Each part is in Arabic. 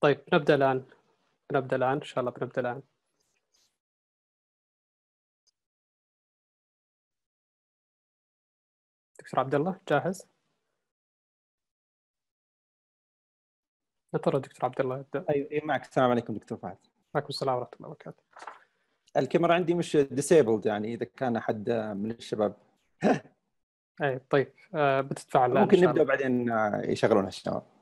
طيب نبدأ الآن نبدا الآن إن شاء الله بنبدأ الآن دكتور عبد الله جاهز؟ نطر دكتور عبد الله يبدأ أيوه إيه، معك السلام عليكم دكتور فهد معكم السلام ورحمة الله وبركاته الكاميرا عندي مش ديسيبلد يعني إذا كان أحد آه، من الشباب أي طيب آه بتتفعل ممكن نبدأ بعدين آه، يشغلونها الشباب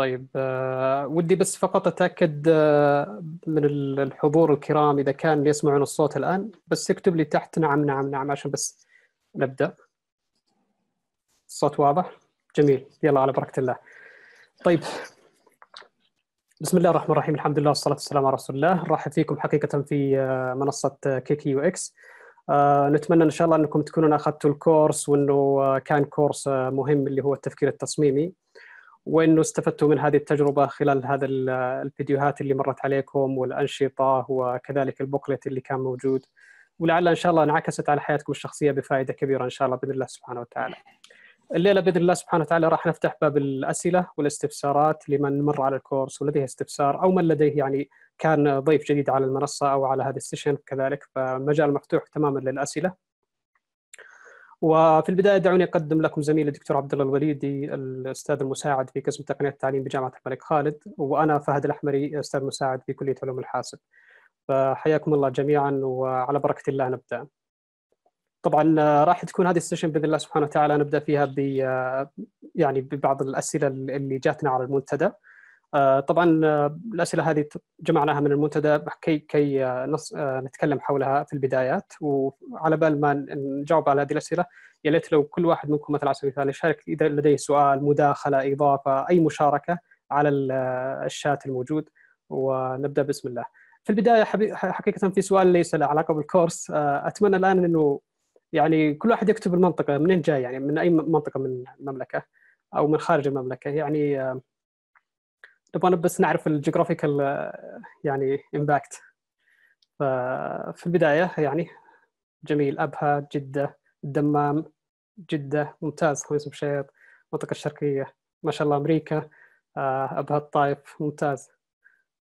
طيب آه، ودي بس فقط اتاكد آه، من الحضور الكرام اذا كان يسمعون الصوت الان بس اكتب لي تحت نعم نعم نعم عشان بس نبدا الصوت واضح جميل يلا على بركه الله طيب بسم الله الرحمن الرحيم الحمد لله والصلاه والسلام على رسول الله نرحب فيكم حقيقه في آه، منصه كيكي يو اكس نتمنى ان شاء الله انكم تكونون اخذتوا الكورس وانه كان كورس مهم اللي هو التفكير التصميمي وانه استفدتوا من هذه التجربه خلال هذا الفيديوهات اللي مرت عليكم والانشطه وكذلك البوكلت اللي كان موجود ولعل ان شاء الله انعكست على حياتكم الشخصيه بفائده كبيره ان شاء الله باذن الله سبحانه وتعالى. الليله باذن الله سبحانه وتعالى راح نفتح باب الاسئله والاستفسارات لمن مر على الكورس ولديه استفسار او من لديه يعني كان ضيف جديد على المنصه او على هذا السيشن كذلك فمجال مفتوح تماما للاسئله. وفي البدايه دعوني اقدم لكم زميلي الدكتور عبد الله الوليدي الاستاذ المساعد في قسم تقنيه التعليم بجامعه الملك خالد وانا فهد الاحمري استاذ مساعد في كليه علوم الحاسب. فحياكم الله جميعا وعلى بركه الله نبدا. طبعا راح تكون هذه السيشن باذن الله سبحانه وتعالى نبدا فيها ب يعني ببعض الاسئله اللي جاتنا على المنتدى. آه، طبعا آه، الاسئله هذه جمعناها من المنتدى كي كي آه، نتكلم حولها في البدايات وعلى بال ما نجاوب على هذه الاسئله يا ليت لو كل واحد منكم مثلا على سبيل المثال يشارك اذا لديه سؤال مداخله اضافه اي مشاركه على الشات الموجود ونبدا بسم الله. في البدايه حقيقه في سؤال ليس له علاقه بالكورس اتمنى الان انه يعني كل واحد يكتب المنطقه منين جاي يعني من اي منطقه من المملكه او من خارج المملكه يعني نبغى بس نعرف الجغرافيكال آه، يعني امباكت ففي البدايه يعني جميل ابها جده الدمام جده ممتاز خميس بشير المنطقه الشرقيه ما شاء الله امريكا آه، ابها الطائف ممتاز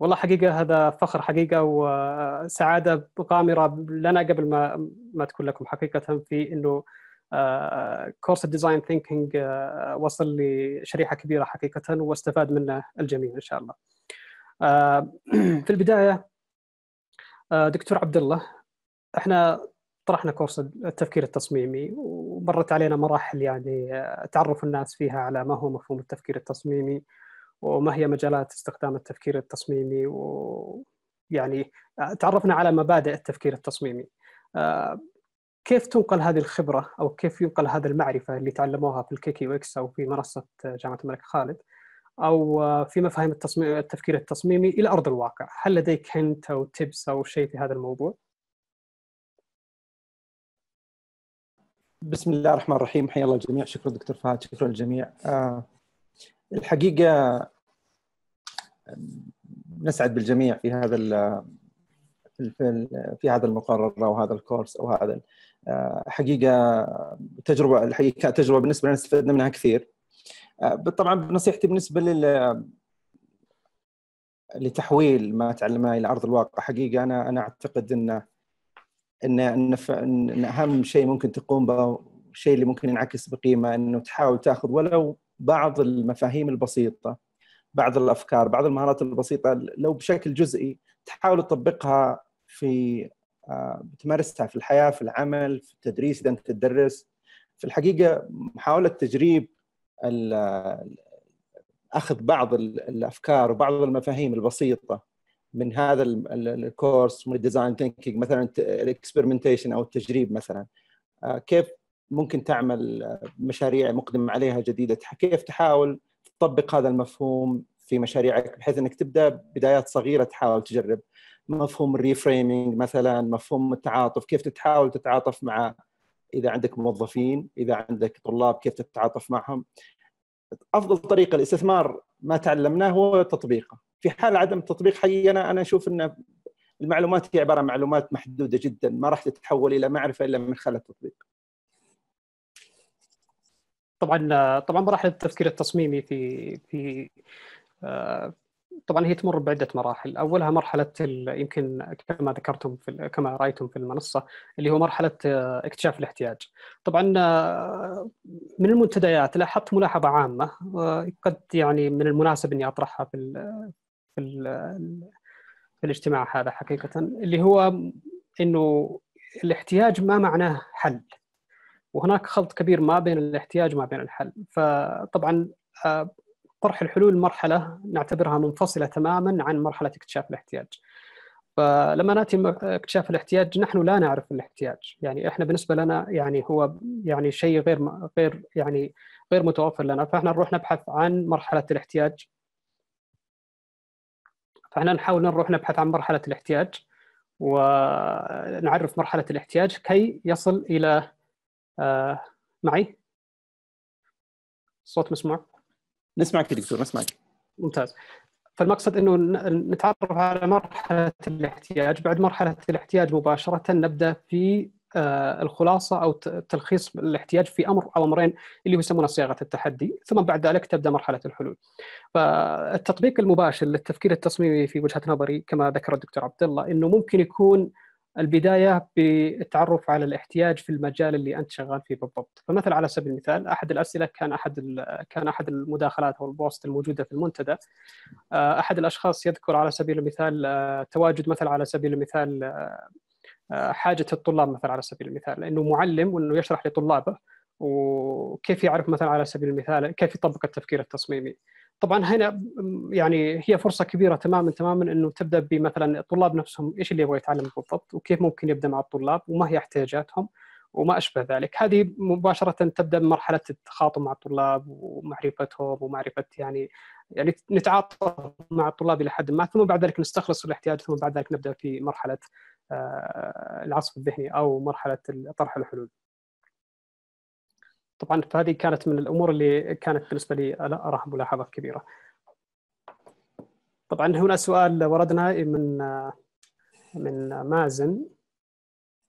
والله حقيقه هذا فخر حقيقه وسعاده آه، غامره لنا قبل ما ما تكون لكم حقيقه في انه كورس الديزاين ثينكينج آه، وصل لشريحه كبيره حقيقه واستفاد منه الجميع ان شاء الله. آه، في البدايه آه، دكتور عبد الله احنا طرحنا كورس التفكير التصميمي ومرت علينا مراحل يعني تعرف الناس فيها على ما هو مفهوم التفكير التصميمي وما هي مجالات استخدام التفكير التصميمي ويعني تعرفنا على مبادئ التفكير التصميمي كيف تنقل هذه الخبره او كيف ينقل هذه المعرفه اللي تعلموها في الكي كيو اكس او في منصه جامعه الملك خالد او آه، في مفاهيم التصميم التفكير التصميمي الى ارض الواقع، هل لديك هنت او تبس او شيء في هذا الموضوع؟ بسم الله الرحمن الرحيم، حيا الله الجميع، شكرا دكتور فهد، شكرا للجميع. آه، الحقيقه نسعد بالجميع في هذا في هذا المقرر او هذا الكورس او هذا آه، حقيقه تجربه الحقيقه تجربه بالنسبه لنا استفدنا منها كثير آه، طبعا نصيحتي بالنسبه لل لتحويل ما تعلمناه الى ارض الواقع حقيقه انا انا اعتقد ان ان ان, إن اهم شيء ممكن تقوم به الشيء اللي ممكن ينعكس بقيمه انه تحاول تاخذ ولو بعض المفاهيم البسيطه بعض الافكار بعض المهارات البسيطه لو بشكل جزئي تحاول تطبقها في بتمارسها في الحياه في العمل في التدريس اذا انت تدرس في الحقيقه محاوله تجريب اخذ بعض الافكار وبعض المفاهيم البسيطه من هذا الكورس من الديزاين ثينكينج مثلا الاكسبرمنتيشن او التجريب مثلا آه، كيف ممكن تعمل مشاريع مقدم عليها جديده كيف تحاول تطبق هذا المفهوم في مشاريعك بحيث انك تبدا بدايات صغيره تحاول تجرب مفهوم الريفريمينج مثلا مفهوم التعاطف كيف تحاول تتعاطف مع اذا عندك موظفين اذا عندك طلاب كيف تتعاطف معهم افضل طريقه الاستثمار ما تعلمناه هو تطبيقه في حال عدم التطبيق حقيقه انا انا اشوف ان المعلومات هي عباره عن معلومات محدوده جدا ما راح تتحول الى معرفه الا من خلال التطبيق طبعا طبعا مراحل التفكير التصميمي في في آه، طبعا هي تمر بعده مراحل اولها مرحله يمكن كما ذكرتم في كما رايتم في المنصه اللي هو مرحله آه، اكتشاف الاحتياج طبعا آه، من المنتديات لاحظت ملاحظه عامه آه، قد يعني من المناسب اني اطرحها في الـ في, الـ في الاجتماع هذا حقيقه اللي هو انه الاحتياج ما معناه حل وهناك خلط كبير ما بين الاحتياج وما بين الحل فطبعا طرح الحلول مرحله نعتبرها منفصله تماما عن مرحله اكتشاف الاحتياج. فلما ناتي اكتشاف الاحتياج نحن لا نعرف الاحتياج، يعني احنا بالنسبه لنا يعني هو يعني شيء غير غير يعني غير متوفر لنا، فاحنا نروح نبحث عن مرحله الاحتياج. فاحنا نحاول نروح نبحث عن مرحله الاحتياج ونعرف مرحله الاحتياج كي يصل الى آه، معي؟ صوت مسموع؟ نسمعك يا دكتور نسمعك ممتاز فالمقصد انه نتعرف على مرحله الاحتياج بعد مرحله الاحتياج مباشره نبدا في آه، الخلاصه او تلخيص الاحتياج في امر او امرين اللي يسمونه صياغه التحدي، ثم بعد ذلك تبدا مرحله الحلول. فالتطبيق المباشر للتفكير التصميمي في وجهه نظري كما ذكر الدكتور عبد الله انه ممكن يكون البدايه بالتعرف على الاحتياج في المجال اللي انت شغال فيه بالضبط فمثلا على سبيل المثال احد الاسئله كان احد كان احد المداخلات او البوست الموجوده في المنتدى آه، احد الاشخاص يذكر على سبيل المثال آه، تواجد مثلا على سبيل المثال آه، حاجه الطلاب مثلا على سبيل المثال انه معلم وانه يشرح لطلابه وكيف يعرف مثلا على سبيل المثال كيف يطبق التفكير التصميمي طبعا هنا يعني هي فرصه كبيره تماما تماما انه تبدا بمثلا الطلاب نفسهم ايش اللي يبغى يتعلم بالضبط وكيف ممكن يبدا مع الطلاب وما هي احتياجاتهم وما اشبه ذلك هذه مباشره تبدا بمرحله التخاطب مع الطلاب ومعرفتهم ومعرفه يعني يعني نتعاطف مع الطلاب الى حد ما ثم بعد ذلك نستخلص الاحتياج ثم بعد ذلك نبدا في مرحله آه، العصف الذهني او مرحله طرح الحلول طبعا فهذه كانت من الامور اللي كانت بالنسبه لي اراها ملاحظات كبيره. طبعا هنا سؤال وردنا من من مازن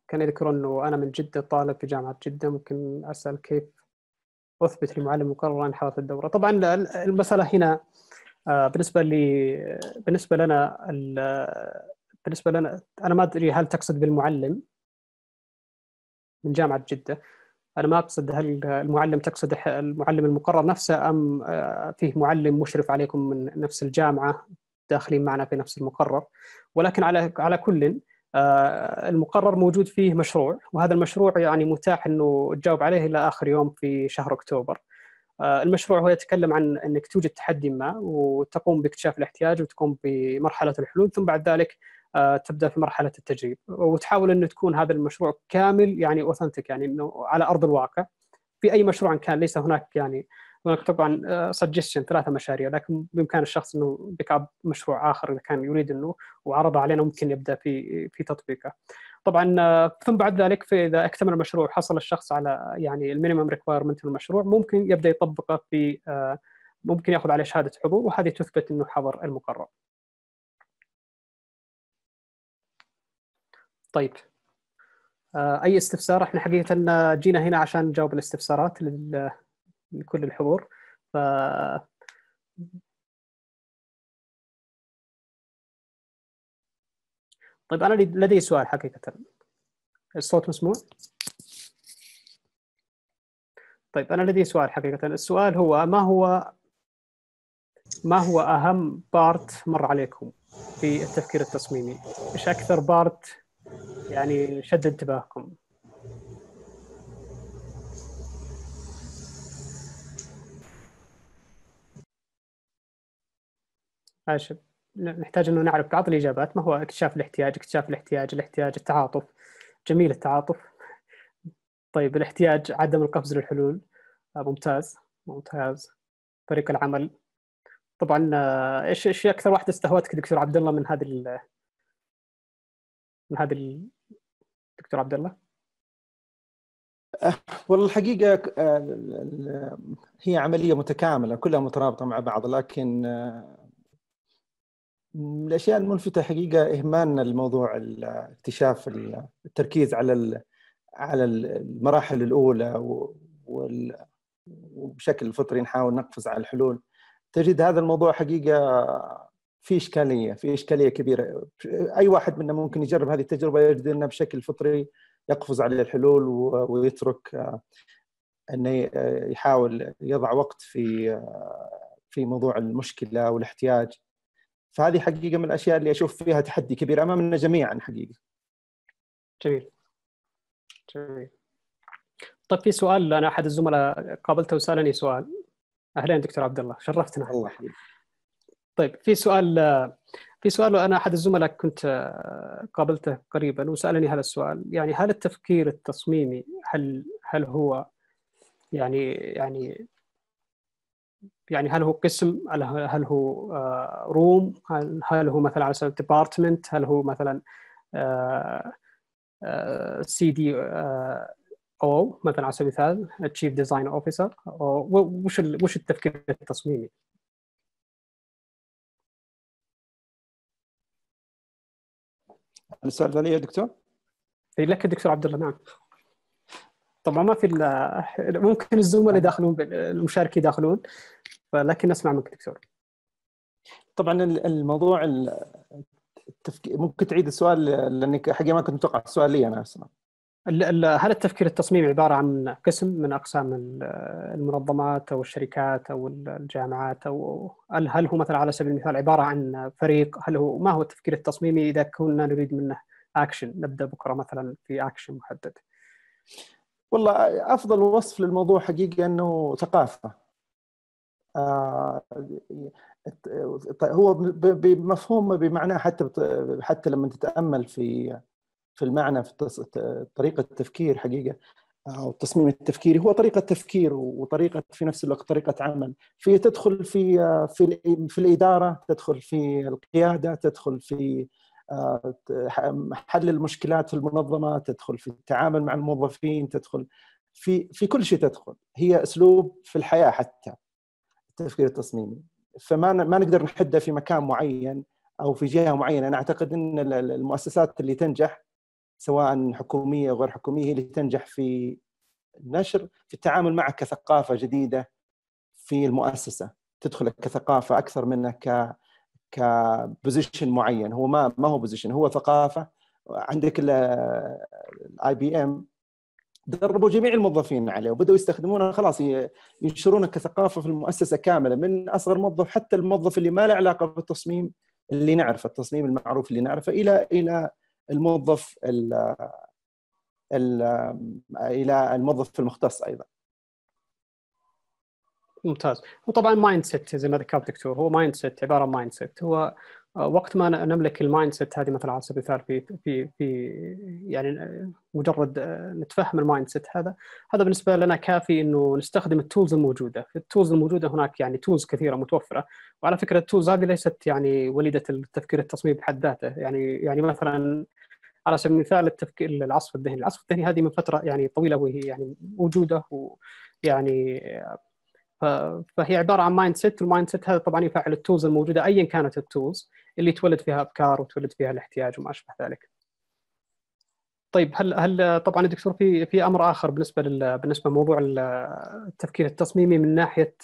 كان يذكر انه انا من جده طالب في جامعه جده ممكن اسال كيف اثبت للمعلم مقررا حضرت الدوره طبعا المساله هنا آه، بالنسبه لي بالنسبه لنا بالنسبه لنا انا ما ادري هل تقصد بالمعلم من جامعه جده انا ما اقصد هل المعلم تقصد المعلم المقرر نفسه ام آه، فيه معلم مشرف عليكم من نفس الجامعه داخلين معنا في نفس المقرر ولكن على على كل آه، المقرر موجود فيه مشروع وهذا المشروع يعني متاح انه تجاوب عليه الى اخر يوم في شهر اكتوبر آه، المشروع هو يتكلم عن انك توجد تحدي ما وتقوم باكتشاف الاحتياج وتقوم بمرحله الحلول ثم بعد ذلك آه، تبدا في مرحله التجريب وتحاول انه تكون هذا المشروع كامل يعني اوثنتيك يعني انه على ارض الواقع في اي مشروع كان ليس هناك يعني هناك طبعا سجستشن آه، ثلاثه مشاريع لكن بامكان الشخص انه بيك اب مشروع اخر اذا كان يريد انه وعرض علينا ممكن يبدا في في تطبيقه. طبعا آه، ثم بعد ذلك في اذا اكتمل المشروع حصل الشخص على يعني المينيمم ريكوايرمنت للمشروع ممكن يبدا يطبقه في ممكن ياخذ عليه شهاده حضور وهذه تثبت انه حضر المقرر. طيب آه، اي استفسار احنا حقيقه جينا هنا عشان نجاوب الاستفسارات لكل الحضور ف طيب انا لدي سؤال حقيقه الصوت مسموع طيب انا لدي سؤال حقيقه السؤال هو ما هو ما هو اهم بارت مر عليكم في التفكير التصميمي ايش اكثر بارت يعني شد انتباهكم عشب. نحتاج انه نعرف بعض الاجابات ما هو اكتشاف الاحتياج اكتشاف الاحتياج الاحتياج التعاطف جميل التعاطف طيب الاحتياج عدم القفز للحلول آه، ممتاز ممتاز فريق العمل طبعا آه، ايش ايش اكثر واحده استهوتك دكتور عبد الله من هذه من هذا الدكتور عبد الله؟ والله الحقيقة آه، هي عملية متكاملة كلها مترابطة مع بعض لكن آه، الأشياء الملفتة حقيقة إهمالنا لموضوع اكتشاف التركيز على على المراحل الأولى وبشكل فطري نحاول نقفز على الحلول تجد هذا الموضوع حقيقة في اشكاليه في اشكاليه كبيره اي واحد منا ممكن يجرب هذه التجربه يجد انه بشكل فطري يقفز على الحلول ويترك آه، انه يحاول يضع وقت في آه، في موضوع المشكله والاحتياج فهذه حقيقه من الاشياء اللي اشوف فيها تحدي كبير امامنا جميعا حقيقه. جميل. جميل. طيب في سؤال انا احد الزملاء قابلته وسالني سؤال. اهلين دكتور عبد الله شرفتنا. الله يحييك. طيب في سؤال في سؤال انا احد الزملاء كنت آه، قابلته قريبا وسالني هذا السؤال يعني هل التفكير التصميمي هل هل هو يعني يعني يعني هل هو قسم هل هو آه، روم هل هو مثلا على سبيل ديبارتمنت هل هو مثلا سي آه، دي او مثلا على سبيل المثال تشيف ديزاين اوفيسر وش وش التفكير التصميمي انا السؤال لي يا دكتور؟ اي لك دكتور عبد الله نعم طبعا ما في ممكن الزملاء يدخلون المشاركين يدخلون لكن اسمع منك دكتور طبعا الموضوع التفكير ممكن تعيد السؤال لانك حقيقه ما كنت متوقع السؤال لي انا اصلا هل التفكير التصميمي عباره عن قسم من اقسام المنظمات او الشركات او الجامعات او هل هو مثلا على سبيل المثال عباره عن فريق هل هو ما هو التفكير التصميمي اذا كنا نريد منه اكشن نبدا بكره مثلا في اكشن محدد والله افضل وصف للموضوع حقيقه انه ثقافه آه، هو بمفهوم بمعناه حتى حتى لما تتامل في في المعنى في طريقه التفكير حقيقه او التصميم التفكيري هو طريقه تفكير وطريقه في نفس الوقت طريقه عمل في تدخل في في في الاداره تدخل في القياده تدخل في آه، حل المشكلات في المنظمه تدخل في التعامل مع الموظفين تدخل في في كل شيء تدخل هي اسلوب في الحياه حتى التفكير التصميمي فما ما نقدر نحده في مكان معين او في جهه معينه انا اعتقد ان المؤسسات اللي تنجح سواء حكوميه او غير حكوميه هي اللي تنجح في النشر في التعامل معك كثقافه جديده في المؤسسه تدخلك كثقافه اكثر منك ك كبوزيشن معين هو ما ما هو بوزيشن هو ثقافه عندك الاي بي ام دربوا جميع الموظفين عليه وبداوا يستخدمونه خلاص ينشرونه كثقافه في المؤسسه كامله من اصغر موظف حتى الموظف اللي ما له علاقه بالتصميم اللي نعرفه التصميم المعروف اللي نعرفه الى الى الموظف ال ال الى الموظف المختص ايضا ممتاز وطبعا مايند سيت زي ما ذكرت دكتور هو مايند سيت عباره عن مايند سيت هو آه، وقت ما نملك المايند سيت هذه مثلا على سبيل المثال في في في يعني آه، مجرد آه، نتفهم المايند سيت هذا هذا بالنسبه لنا كافي انه نستخدم التولز الموجوده، التولز الموجوده هناك يعني تولز كثيره متوفره، وعلى فكره التولز هذه ليست يعني وليده التفكير التصميمي بحد ذاته، يعني يعني مثلا على سبيل المثال التفكير العصف الذهني، العصف الذهني هذه من فتره يعني طويله وهي يعني موجوده ويعني فهي عباره عن مايند سيت والمايند سيت هذا طبعا يفعل التولز الموجوده ايا كانت التولز اللي تولد فيها افكار وتولد فيها الاحتياج وما اشبه ذلك. طيب هل هل طبعا الدكتور في في امر اخر بالنسبه لل بالنسبه لموضوع التفكير التصميمي من ناحيه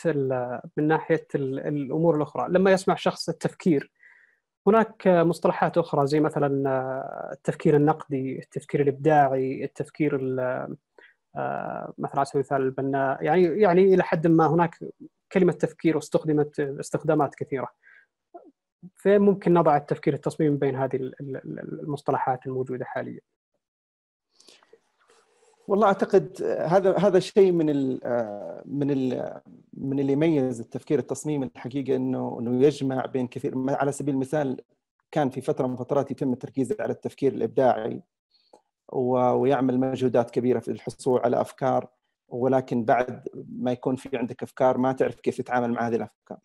من ناحيه الامور الاخرى، لما يسمع شخص التفكير هناك مصطلحات اخرى زي مثلا آه، التفكير النقدي التفكير الابداعي التفكير آه، مثلا على سبيل المثال البناء يعني يعني الى حد ما هناك كلمه تفكير استخدمت استخدامات كثيره فممكن نضع التفكير التصميمي بين هذه المصطلحات الموجوده حاليا والله اعتقد هذا هذا شيء من الـ آه، من الـ من اللي يميز التفكير التصميمي الحقيقه انه انه يجمع بين كثير على سبيل المثال كان في فتره من فترات يتم التركيز على التفكير الابداعي ويعمل مجهودات كبيره في الحصول على افكار ولكن بعد ما يكون في عندك افكار ما تعرف كيف تتعامل مع هذه الافكار.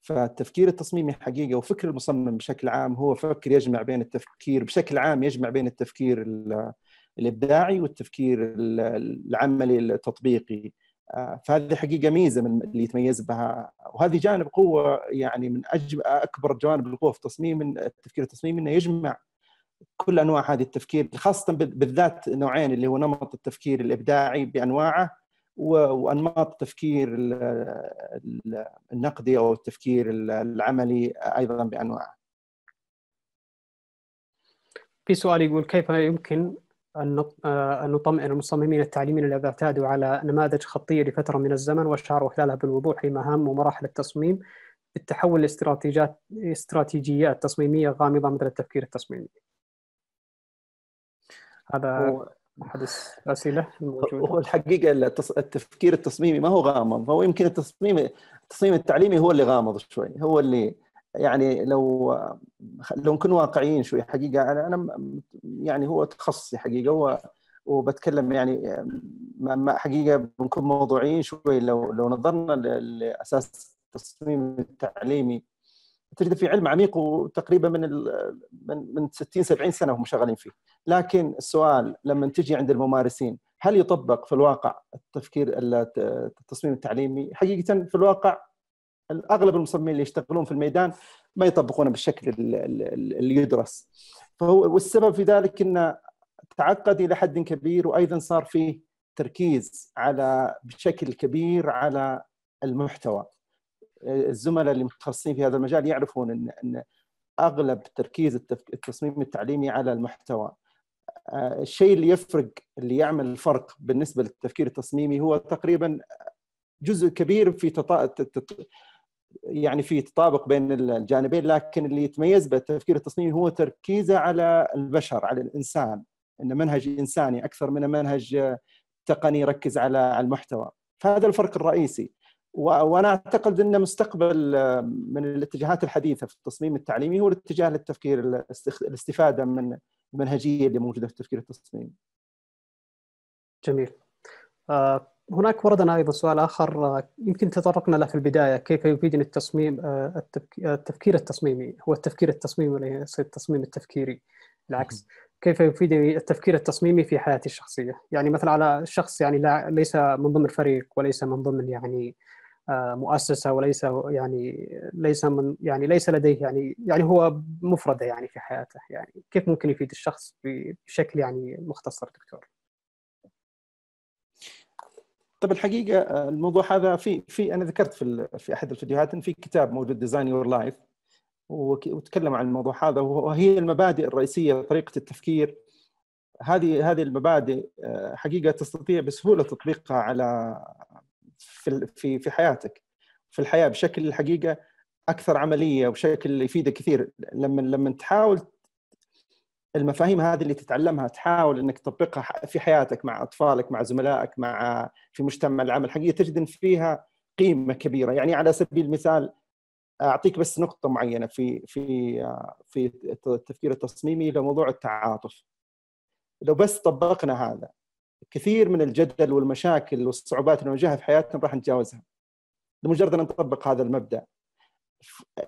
فالتفكير التصميمي حقيقه وفكر المصمم بشكل عام هو فكر يجمع بين التفكير بشكل عام يجمع بين التفكير الابداعي والتفكير العملي التطبيقي آه، فهذه حقيقه ميزه من اللي يتميز بها وهذه جانب قوه يعني من أجب اكبر جوانب القوه في تصميم التفكير التصميمي انه يجمع كل انواع هذه التفكير خاصه بالذات نوعين اللي هو نمط التفكير الابداعي بانواعه وانماط التفكير النقدي او التفكير العملي ايضا بانواعه. في سؤال يقول كيف يمكن آه، أن نطمئن المصممين التعليميين الذين اعتادوا على نماذج خطية لفترة من الزمن واشعروا خلالها بالوضوح لمهام ومراحل التصميم بالتحول لاستراتيجيات استراتيجيات تصميمية غامضة مثل التفكير التصميمي. هذا و... احد الاسئله الموجوده هو الحقيقه التفكير التصميمي ما هو غامض هو يمكن التصميم التصميم التعليمي هو اللي غامض شوي هو اللي يعني لو لو نكون واقعيين شوي حقيقه انا انا يعني هو تخصصي حقيقه وبتكلم يعني حقيقه بنكون موضوعيين شوي لو لو نظرنا لاساس التصميم التعليمي تجد في علم عميق وتقريبا من من من 60 70 سنه هم شغالين فيه، لكن السؤال لما تجي عند الممارسين هل يطبق في الواقع التفكير التصميم التعليمي؟ حقيقه في الواقع اغلب المصممين اللي يشتغلون في الميدان ما يطبقونه بالشكل اللي يدرس فهو والسبب في ذلك انه تعقد الى حد كبير وايضا صار فيه تركيز على بشكل كبير على المحتوى الزملاء اللي متخصصين في هذا المجال يعرفون ان ان اغلب تركيز التصميم التعليمي على المحتوى آه، الشيء اللي يفرق اللي يعمل الفرق بالنسبه للتفكير التصميمي هو تقريبا جزء كبير في يعني في تطابق بين الجانبين لكن اللي يتميز بالتفكير التصميمي هو تركيزه على البشر على الانسان انه منهج انساني اكثر من منهج تقني يركز على المحتوى فهذا الفرق الرئيسي وانا اعتقد ان مستقبل من الاتجاهات الحديثه في التصميم التعليمي هو الاتجاه للتفكير الاستفاده من المنهجيه اللي موجوده في التفكير التصميمي. جميل. آه، هناك وردنا ايضا سؤال اخر يمكن تطرقنا له في البدايه كيف يفيدني التصميم آه، آه، التفكير التصميمي هو التفكير التصميمي وليس التصميم التفكيري العكس كيف يفيدني التفكير التصميمي في حياتي الشخصيه يعني مثلا على شخص يعني لا ليس من ضمن فريق وليس من ضمن يعني آه، مؤسسه وليس يعني ليس من يعني ليس لديه يعني يعني هو مفرده يعني في حياته يعني كيف ممكن يفيد الشخص بشكل يعني مختصر دكتور؟ طب الحقيقه آه، الموضوع هذا في في انا ذكرت في في احد الفيديوهات ان في كتاب موجود ديزاين يور لايف وتكلم عن الموضوع هذا وهي المبادئ الرئيسيه طريقه التفكير هذه هذه المبادئ آه، حقيقه تستطيع بسهوله تطبيقها على في في في حياتك في الحياه بشكل الحقيقه اكثر عمليه وبشكل يفيدك كثير لما لما تحاول المفاهيم هذه اللي تتعلمها تحاول انك تطبقها في حياتك مع اطفالك مع زملائك مع في مجتمع العمل حقيقه تجد ان فيها قيمه كبيره يعني على سبيل المثال اعطيك بس نقطه معينه في في في التفكير التصميمي لموضوع التعاطف لو بس طبقنا هذا كثير من الجدل والمشاكل والصعوبات اللي نواجهها في حياتنا راح نتجاوزها لمجرد ان نطبق هذا المبدا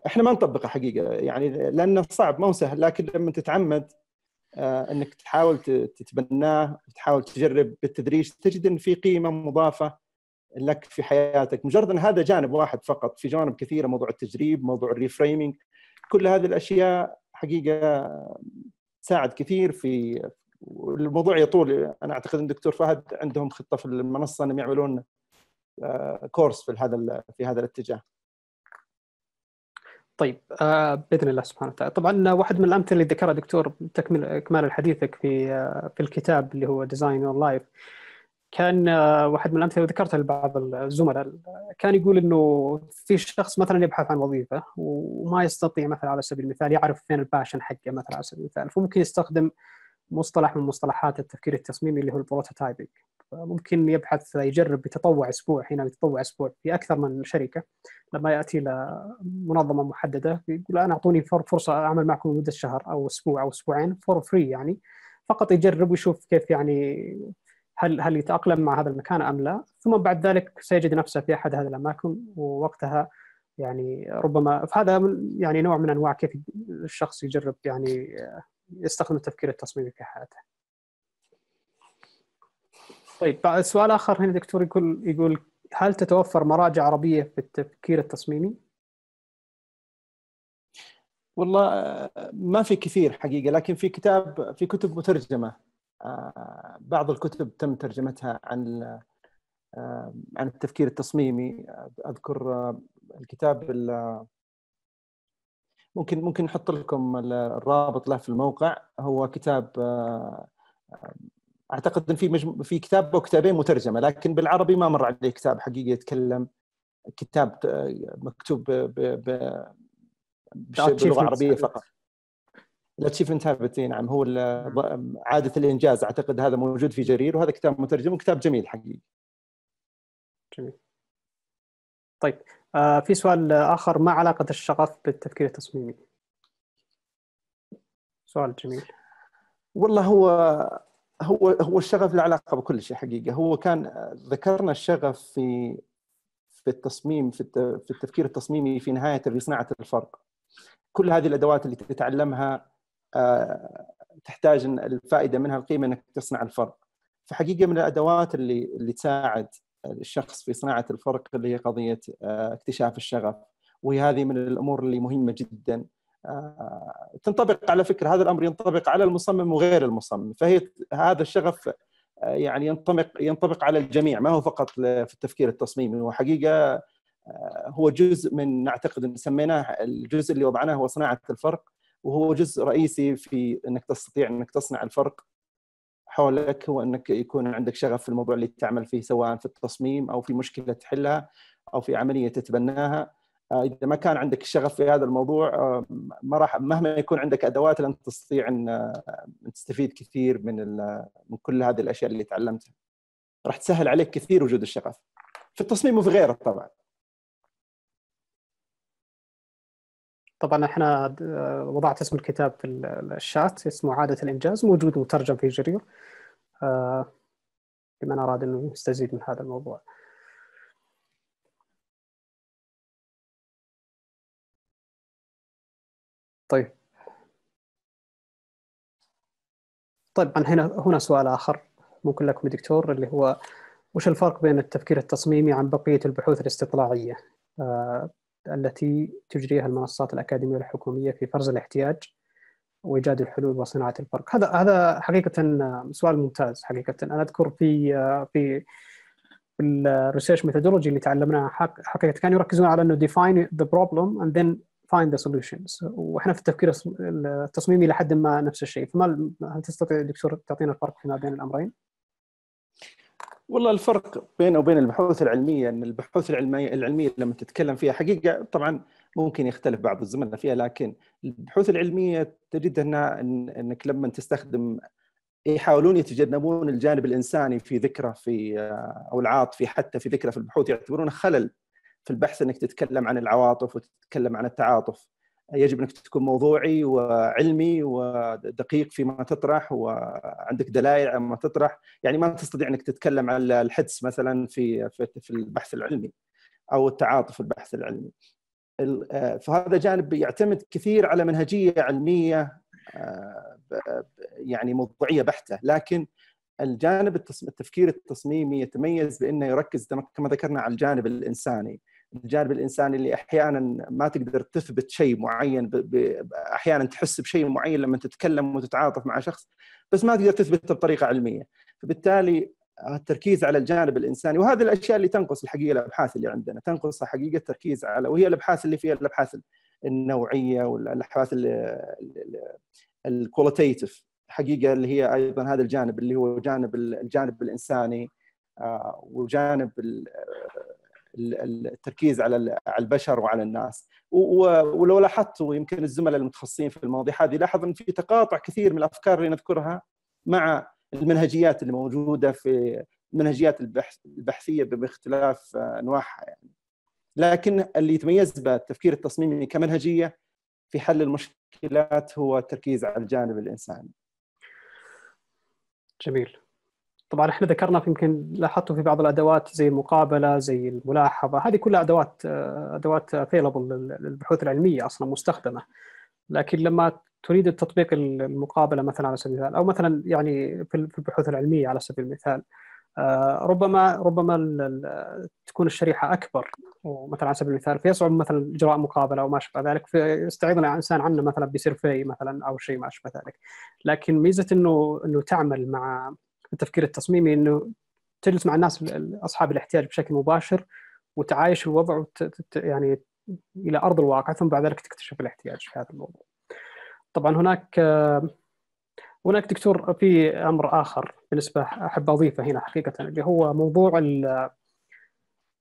احنا ما نطبقه حقيقه يعني لانه صعب ما هو سهل لكن لما تتعمد آه، انك تحاول تتبناه وتحاول تجرب بالتدريج تجد ان في قيمه مضافه لك في حياتك مجرد ان هذا جانب واحد فقط في جوانب كثيره موضوع التجريب موضوع الريفريمينج كل هذه الاشياء حقيقه تساعد كثير في الموضوع يطول انا اعتقد ان الدكتور فهد عندهم خطه في المنصه انهم يعملون كورس آه، في هذا في هذا الاتجاه طيب آه، باذن الله سبحانه وتعالى طبعا واحد من الامثله اللي ذكرها دكتور تكمل اكمال حديثك في آه، في الكتاب اللي هو ديزاين اون لايف كان آه، واحد من الامثله ذكرتها لبعض الزملاء كان يقول انه في شخص مثلا يبحث عن وظيفه وما يستطيع مثلا على سبيل المثال يعرف فين الباشن حقه مثلا على سبيل المثال فممكن يستخدم مصطلح من مصطلحات التفكير التصميمي اللي هو البروتوتايبنج ممكن يبحث يجرب يتطوع اسبوع هنا يتطوع اسبوع في اكثر من شركه لما ياتي لمنظمه محدده يقول انا اعطوني فرصه اعمل معكم لمده شهر او اسبوع او اسبوعين فور فري يعني فقط يجرب ويشوف كيف يعني هل هل يتاقلم مع هذا المكان ام لا ثم بعد ذلك سيجد نفسه في احد هذه الاماكن ووقتها يعني ربما فهذا يعني نوع من انواع كيف الشخص يجرب يعني يستخدم التفكير التصميمي في حياته طيب سؤال اخر هنا دكتور يقول يقول هل تتوفر مراجع عربيه في التفكير التصميمي؟ والله آه، ما في كثير حقيقه لكن في كتاب في كتب مترجمه آه، بعض الكتب تم ترجمتها عن آه، عن التفكير التصميمي اذكر الكتاب ممكن ممكن نحط لكم الرابط له في الموقع هو كتاب اعتقد ان في مجم... في كتاب او كتابين مترجمه لكن بالعربي ما مر عليه كتاب حقيقي يتكلم كتاب مكتوب ب... ب... بلغه عربيه فقط الاتشيفمنت هابت نعم هو عاده الانجاز اعتقد هذا موجود في جرير وهذا كتاب مترجم وكتاب جميل حقيقي جميل طيب آه في سؤال اخر ما علاقه الشغف بالتفكير التصميمي سؤال جميل والله هو هو هو الشغف له علاقه بكل شيء حقيقه هو كان ذكرنا الشغف في في التصميم في في التفكير التصميمي في نهايه في صناعه الفرق كل هذه الادوات اللي تتعلمها آه، تحتاج الفائده منها القيمه انك تصنع الفرق فحقيقه من الادوات اللي اللي تساعد الشخص في صناعه الفرق اللي هي قضيه آه، اكتشاف الشغف وهي هذه من الامور اللي مهمه جدا آه، تنطبق على فكرة هذا الأمر ينطبق على المصمم وغير المصمم فهي هذا الشغف آه، يعني ينطبق ينطبق على الجميع ما هو فقط في التفكير التصميمي وحقيقة آه، هو جزء من نعتقد ان سميناه الجزء اللي وضعناه هو صناعه الفرق وهو جزء رئيسي في انك تستطيع انك تصنع الفرق حولك هو انك يكون عندك شغف في الموضوع اللي تعمل فيه سواء في التصميم او في مشكله تحلها او في عمليه تتبناها آه، اذا ما كان عندك شغف في هذا الموضوع آه، ما راح مهما يكون عندك ادوات لن تستطيع ان آه، تستفيد كثير من من كل هذه الاشياء اللي تعلمتها راح تسهل عليك كثير وجود الشغف في التصميم وفي غيره طبعا طبعا احنا وضعت اسم الكتاب في الشات اسمه عادة الإنجاز موجود مترجم في جرير لمن أراد أنه يستزيد من هذا الموضوع طيب طبعا هنا هنا سؤال اخر ممكن لكم دكتور اللي هو وش الفرق بين التفكير التصميمي عن بقيه البحوث الاستطلاعيه آه، التي تجريها المنصات الاكاديميه الحكوميه في فرز الاحتياج وايجاد الحلول وصناعه الفرق هذا هذا حقيقه آه، سؤال ممتاز حقيقه انا اذكر في آه، في الريسيرش ميثودولوجي اللي تعلمناها حقيقه كانوا يركزون على انه define the problem and then فايند ذا سوليوشنز واحنا في التفكير التصميمي لحد ما نفس الشيء فما هل تستطيع دكتور تعطينا الفرق فيما بين الامرين؟ والله الفرق بينه وبين البحوث العلميه ان البحوث العلميه العلميه لما تتكلم فيها حقيقه طبعا ممكن يختلف بعض الزملاء فيها لكن البحوث العلميه تجد ان انك لما تستخدم يحاولون يتجنبون الجانب الانساني في ذكره في آه، او العاطفي حتى في ذكره في البحوث يعتبرونه خلل في البحث انك تتكلم عن العواطف وتتكلم عن التعاطف يجب انك تكون موضوعي وعلمي ودقيق فيما تطرح وعندك دلائل على ما تطرح يعني ما تستطيع انك تتكلم عن الحدس مثلا في في البحث العلمي او التعاطف في البحث العلمي آه، فهذا جانب يعتمد كثير على منهجيه علميه آه، يعني موضوعيه بحته لكن الجانب التفكير التصميمي يتميز بانه يركز كما ذكرنا على الجانب الانساني الجانب الانساني اللي احيانا ما تقدر تثبت شيء معين ب... ب... احيانا تحس بشيء معين لما تتكلم وتتعاطف مع شخص بس ما تقدر تثبته بطريقه علميه فبالتالي التركيز على الجانب الانساني وهذه الاشياء اللي تنقص الحقيقه الابحاث اللي عندنا تنقص حقيقه التركيز على وهي الابحاث اللي فيها الابحاث النوعيه والابحاث الكواليتيف حقيقه اللي هي ايضا هذا الجانب اللي هو جانب الجانب الانساني آه، وجانب التركيز على على البشر وعلى الناس ولو لاحظت يمكن الزملاء المتخصصين في المواضيع هذه لاحظ ان في تقاطع كثير من الافكار اللي نذكرها مع المنهجيات اللي موجوده في المنهجيات البحثيه باختلاف انواعها يعني لكن اللي يتميز به التفكير التصميمي كمنهجيه في حل المشكلات هو التركيز على الجانب الانساني. جميل طبعا احنا ذكرنا يمكن لاحظتوا في بعض الادوات زي المقابله زي الملاحظه هذه كلها ادوات ادوات افيلبل للبحوث العلميه اصلا مستخدمه لكن لما تريد تطبيق المقابله مثلا على سبيل المثال او مثلا يعني في البحوث العلميه على سبيل المثال آه، ربما ربما تكون الشريحه اكبر ومثلا على سبيل المثال فيصعب مثلا اجراء مقابله او ما شابه ذلك فيستعيض الانسان عنه مثلا بسيرفي مثلا او شيء ما شابه ذلك لكن ميزه انه انه تعمل مع التفكير التصميمي انه تجلس مع الناس اصحاب الاحتياج بشكل مباشر وتعايش الوضع وت... يعني الى ارض الواقع ثم بعد ذلك تكتشف الاحتياج في هذا الموضوع. طبعا هناك آه، هناك دكتور في امر اخر بالنسبه احب اضيفه هنا حقيقه اللي هو موضوع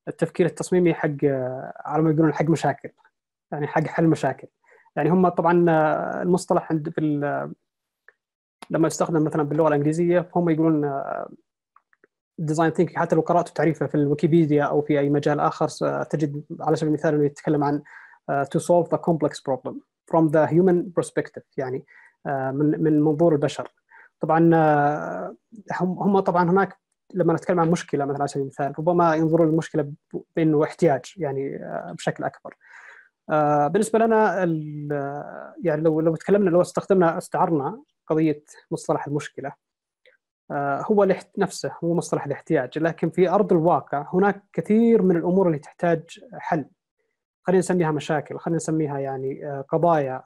التفكير التصميمي حق آه، على ما يقولون حق مشاكل يعني حق حل مشاكل يعني هم طبعا آه، المصطلح عند في لما يستخدم مثلا باللغه الانجليزيه هم يقولون ديزاين آه، ثينكينج حتى لو قرات تعريفه في الويكيبيديا او في اي مجال اخر تجد على سبيل المثال انه يتكلم عن تو سولف ذا كومبلكس بروبلم فروم ذا هيومن برسبكتيف يعني آه، من من منظور البشر طبعا آه، هم هم طبعا هناك لما نتكلم عن مشكله مثلا على سبيل المثال ربما ينظرون للمشكله بانه احتياج يعني بشكل اكبر. بالنسبه لنا يعني لو لو تكلمنا لو استخدمنا استعرنا قضيه مصطلح المشكله آه، هو نفسه هو مصطلح الاحتياج لكن في ارض الواقع هناك كثير من الامور اللي تحتاج حل خلينا نسميها مشاكل خلينا نسميها يعني آه، قضايا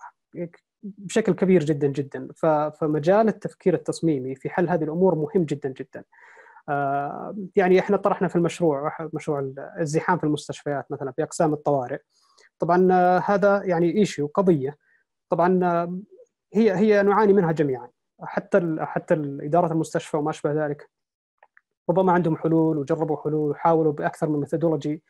بشكل كبير جدا جدا فمجال التفكير التصميمي في حل هذه الامور مهم جدا جدا آه، يعني احنا طرحنا في المشروع مشروع الزحام في المستشفيات مثلا في اقسام الطوارئ طبعا هذا يعني ايشيو قضيه طبعا هي هي نعاني منها جميعا حتى حتى اداره المستشفى وما اشبه ذلك ربما عندهم حلول وجربوا حلول وحاولوا باكثر من ميثودولوجي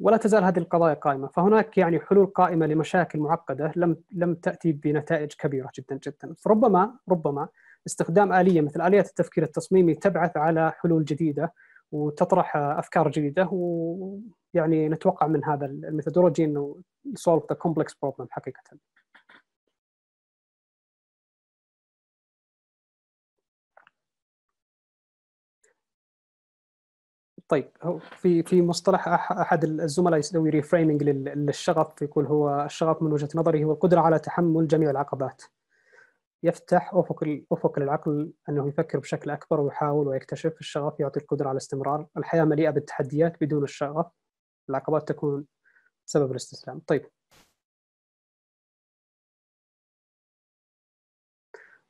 ولا تزال هذه القضايا قائمه فهناك يعني حلول قائمه لمشاكل معقده لم لم تاتي بنتائج كبيره جدا جدا فربما ربما استخدام اليه مثل اليات التفكير التصميمي تبعث على حلول جديده وتطرح افكار جديده ويعني نتوقع من هذا الميثودولوجي انه solve the complex problem حقيقه. طيب هو في في مصطلح احد الزملاء يسوي ريفريمنج للشغف يقول هو الشغف من وجهه نظري هو القدره على تحمل جميع العقبات يفتح افق افق للعقل انه يفكر بشكل اكبر ويحاول ويكتشف الشغف يعطي القدره على الاستمرار الحياه مليئه بالتحديات بدون الشغف العقبات تكون سبب الاستسلام طيب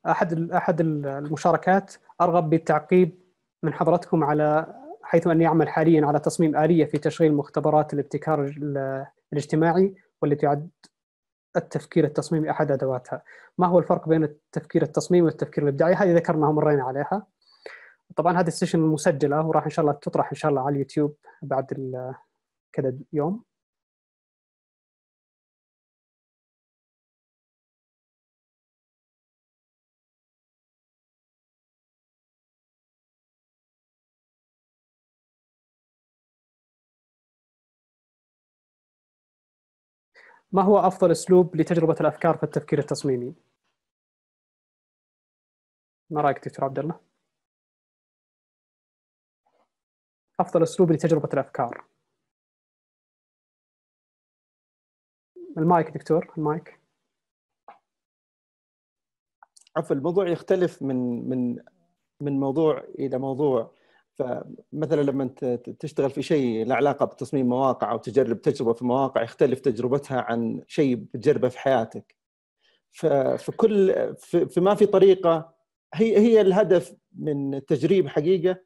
احد احد المشاركات ارغب بالتعقيب من حضرتكم على حيث أن يعمل حاليا على تصميم آلية في تشغيل مختبرات الابتكار الاجتماعي والتي تعد التفكير التصميمي أحد أدواتها ما هو الفرق بين التفكير التصميمي والتفكير الإبداعي هذه ذكرناها مرينا عليها طبعا هذه السيشن مسجلة وراح إن شاء الله تطرح إن شاء الله على اليوتيوب بعد كذا يوم ما هو أفضل أسلوب لتجربة الأفكار في التفكير التصميمي؟ ما رأيك دكتور عبد الله؟ أفضل أسلوب لتجربة الأفكار المايك دكتور المايك عفوا الموضوع يختلف من من من موضوع إلى موضوع فمثلا لما تشتغل في شيء له علاقه بتصميم مواقع او تجرب تجربه في مواقع يختلف تجربتها عن شيء بتجربه في حياتك. فكل فما في طريقه هي هي الهدف من التجريب حقيقه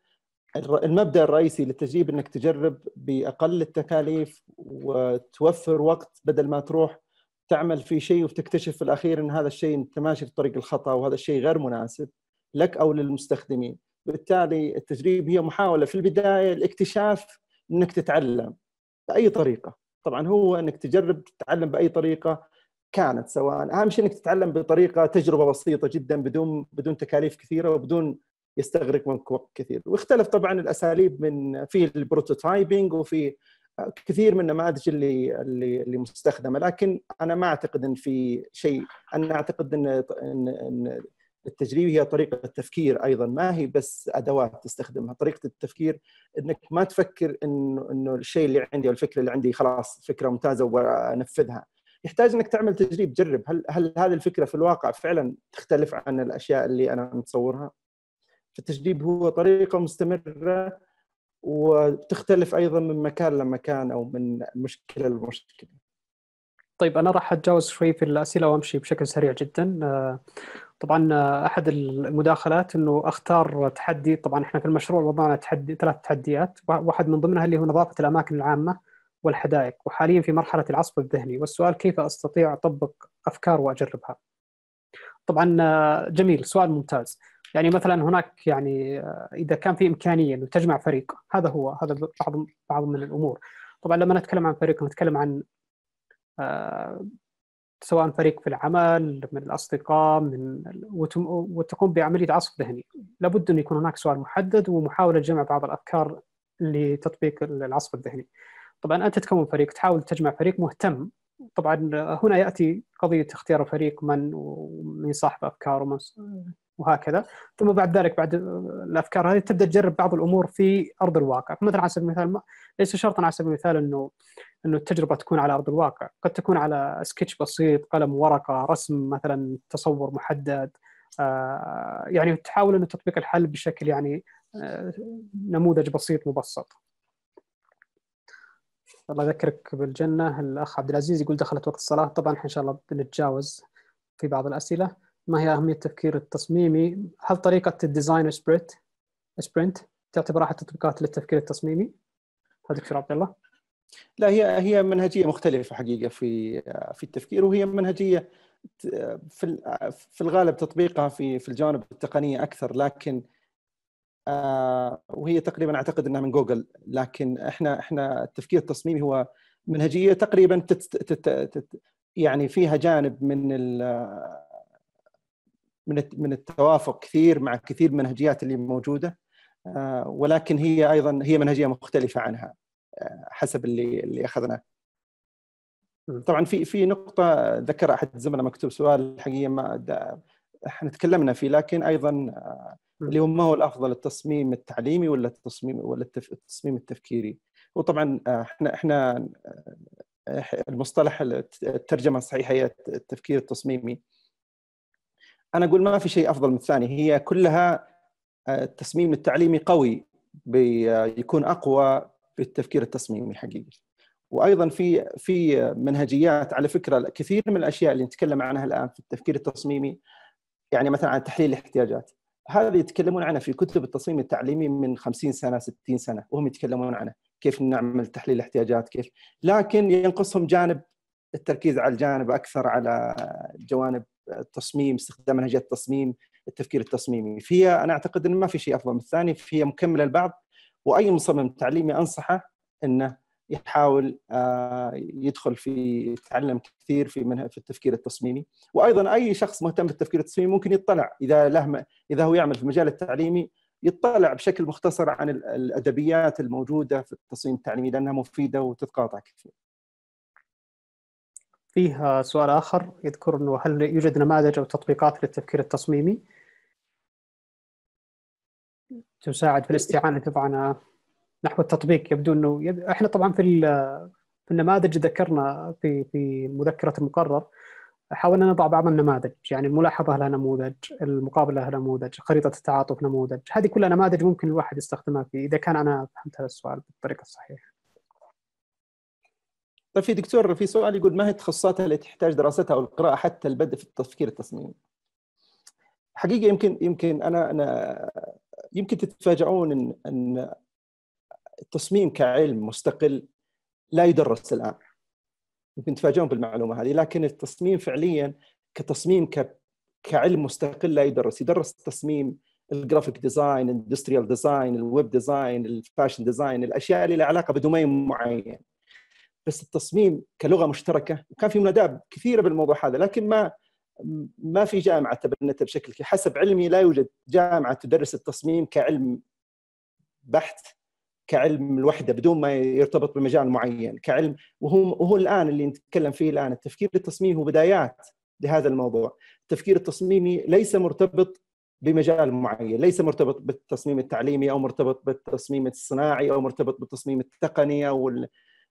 المبدا الرئيسي للتجريب انك تجرب باقل التكاليف وتوفر وقت بدل ما تروح تعمل في شيء وتكتشف في الاخير ان هذا الشيء انت ماشي في الطريق الخطا وهذا الشيء غير مناسب لك او للمستخدمين. بالتالي التجريب هي محاوله في البدايه لاكتشاف انك تتعلم باي طريقه طبعا هو انك تجرب تتعلم باي طريقه كانت سواء اهم شيء انك تتعلم بطريقه تجربه بسيطه جدا بدون بدون تكاليف كثيره وبدون يستغرق منك وقت كثير واختلف طبعا الاساليب من في البروتوتايبنج وفي كثير من النماذج اللي اللي اللي مستخدمه لكن انا ما اعتقد ان في شيء انا اعتقد ان ان, إن التجريب هي طريقة تفكير أيضا ما هي بس أدوات تستخدمها طريقة التفكير أنك ما تفكر أنه إنه الشيء اللي عندي أو الفكرة اللي عندي خلاص فكرة ممتازة وأنفذها يحتاج أنك تعمل تجريب جرب هل, هل هذه الفكرة في الواقع فعلا تختلف عن الأشياء اللي أنا متصورها فالتجريب هو طريقة مستمرة وتختلف أيضا من مكان لمكان أو من مشكلة لمشكلة طيب انا راح اتجاوز شوي في الاسئله وامشي بشكل سريع جدا آه، طبعا آه، احد المداخلات انه اختار تحدي طبعا احنا في المشروع وضعنا تحدي ثلاث تحديات واحد من ضمنها اللي هو نظافه الاماكن العامه والحدائق وحاليا في مرحله العصف الذهني والسؤال كيف استطيع اطبق افكار واجربها طبعا آه، جميل سؤال ممتاز يعني مثلا هناك يعني اذا كان في امكانيه انه تجمع فريق هذا هو هذا بعض بعض من الامور طبعا لما نتكلم عن فريق نتكلم عن آه، سواء فريق في العمل من الاصدقاء من وتقوم بعمليه عصف ذهني لابد ان يكون هناك سؤال محدد ومحاوله جمع بعض الافكار لتطبيق العصف الذهني طبعا انت تكون فريق تحاول تجمع فريق مهتم طبعا هنا ياتي قضيه اختيار الفريق من ومن صاحب افكار ومن وهكذا ثم بعد ذلك بعد الافكار هذه تبدا تجرب بعض الامور في ارض الواقع مثلا على سبيل المثال ليس شرطا على سبيل المثال انه انه التجربه تكون على ارض الواقع قد تكون على سكتش بسيط قلم ورقه رسم مثلا تصور محدد آه، يعني تحاول انه تطبيق الحل بشكل يعني آه، نموذج بسيط مبسط الله يذكرك بالجنه الاخ عبد العزيز يقول دخلت وقت الصلاه طبعا ان شاء الله بنتجاوز في بعض الاسئله ما هي اهميه التفكير التصميمي هل طريقه الديزاين سبريت سبرنت تعتبر احد التطبيقات للتفكير التصميمي هذا دكتور عبد الله لا هي هي منهجيه مختلفه حقيقه في في التفكير وهي منهجيه في في الغالب تطبيقها في في الجوانب التقنيه اكثر لكن آه، وهي تقريبا اعتقد انها من جوجل لكن احنا احنا التفكير التصميمي هو منهجيه تقريبا تت تت تت يعني فيها جانب من من من التوافق كثير مع كثير من المنهجيات اللي موجوده آه، ولكن هي ايضا هي منهجيه مختلفه عنها آه، حسب اللي اللي اخذناه. طبعا في في نقطه ذكر احد الزملاء مكتوب سؤال الحقيقه ما احنا تكلمنا فيه لكن ايضا آه، اللي هو ما هو الافضل التصميم التعليمي ولا التصميم ولا التصميم التفكيري؟ وطبعا احنا احنا المصطلح الترجمه الصحيحه هي التفكير التصميمي انا اقول ما في شيء افضل من الثاني هي كلها آه، التصميم التعليمي قوي بيكون اقوى بالتفكير التصميمي حقيقي وايضا في في منهجيات على فكره كثير من الاشياء اللي نتكلم عنها الان في التفكير التصميمي يعني مثلا عن تحليل الاحتياجات هذا يتكلمون عنه في كتب التصميم التعليمي من 50 سنه 60 سنه وهم يتكلمون عنه كيف نعمل تحليل الاحتياجات كيف لكن ينقصهم جانب التركيز على الجانب اكثر على جوانب التصميم استخدام منهجيات التصميم التفكير التصميمي فهي انا اعتقد انه ما في شيء افضل من الثاني فهي مكمله لبعض واي مصمم تعليمي انصحه انه يحاول آه، يدخل في يتعلم كثير في منها في التفكير التصميمي وايضا اي شخص مهتم بالتفكير التصميمي ممكن يطلع اذا له اذا هو يعمل في المجال التعليمي يطلع بشكل مختصر عن الادبيات الموجوده في التصميم التعليمي لانها مفيده وتتقاطع كثير فيه سؤال آخر يذكر أنه هل يوجد نماذج أو تطبيقات للتفكير التصميمي تساعد في الاستعانة يعني طبعا آه، نحو التطبيق يبدو أنه يد... إحنا طبعا في, في النماذج ذكرنا في في مذكرة المقرر حاولنا نضع بعض النماذج يعني الملاحظة لها نموذج المقابلة لها نموذج خريطة التعاطف نموذج هذه كلها نماذج ممكن الواحد يستخدمها في إذا كان أنا فهمت هذا السؤال بالطريقة الصحيحة طيب في دكتور في سؤال يقول ما هي التخصصات التي تحتاج دراستها او القراءه حتى البدء في التفكير التصميمي؟ حقيقه يمكن يمكن انا انا يمكن تتفاجئون ان ان التصميم كعلم مستقل لا يدرس الان. يمكن تتفاجئون بالمعلومه هذه لكن التصميم فعليا كتصميم ك كعلم مستقل لا يدرس، يدرس التصميم الجرافيك ديزاين، الاندستريال ديزاين، الويب ديزاين، الفاشن ديزاين، الاشياء اللي لها علاقه بدومين معين. بس التصميم كلغه مشتركه وكان في مناداب كثيره بالموضوع هذا لكن ما ما في جامعه تبنتها بشكل حسب علمي لا يوجد جامعه تدرس التصميم كعلم بحث كعلم الوحده بدون ما يرتبط بمجال معين كعلم وهو وهو الان اللي نتكلم فيه الان التفكير التصميمي هو بدايات لهذا الموضوع التفكير التصميمي ليس مرتبط بمجال معين ليس مرتبط بالتصميم التعليمي او مرتبط بالتصميم الصناعي او مرتبط بالتصميم التقني او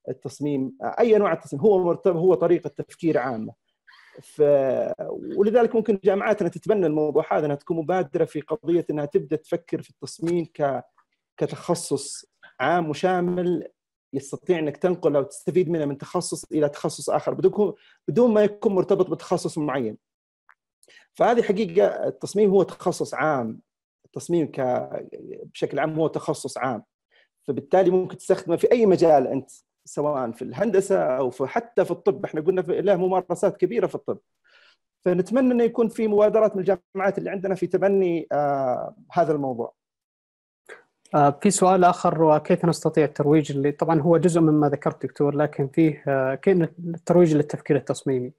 التصميم اي نوع التصميم هو مرتب هو طريقه تفكير عامه ف... ولذلك ممكن جامعاتنا تتبنى الموضوع هذا انها تكون مبادره في قضيه انها تبدا تفكر في التصميم ك... كتخصص عام وشامل يستطيع انك تنقل او تستفيد منه من تخصص الى تخصص اخر بدون بدون ما يكون مرتبط بتخصص معين. فهذه حقيقه التصميم هو تخصص عام التصميم ك... بشكل عام هو تخصص عام فبالتالي ممكن تستخدمه في اي مجال انت سواء في الهندسه او في حتى في الطب احنا قلنا له ممارسات كبيره في الطب فنتمنى انه يكون في مبادرات من الجامعات اللي عندنا في تبني آه هذا الموضوع آه، في سؤال اخر وكيف نستطيع الترويج اللي طبعا هو جزء مما ذكرت دكتور لكن فيه آه، كيف الترويج للتفكير التصميمي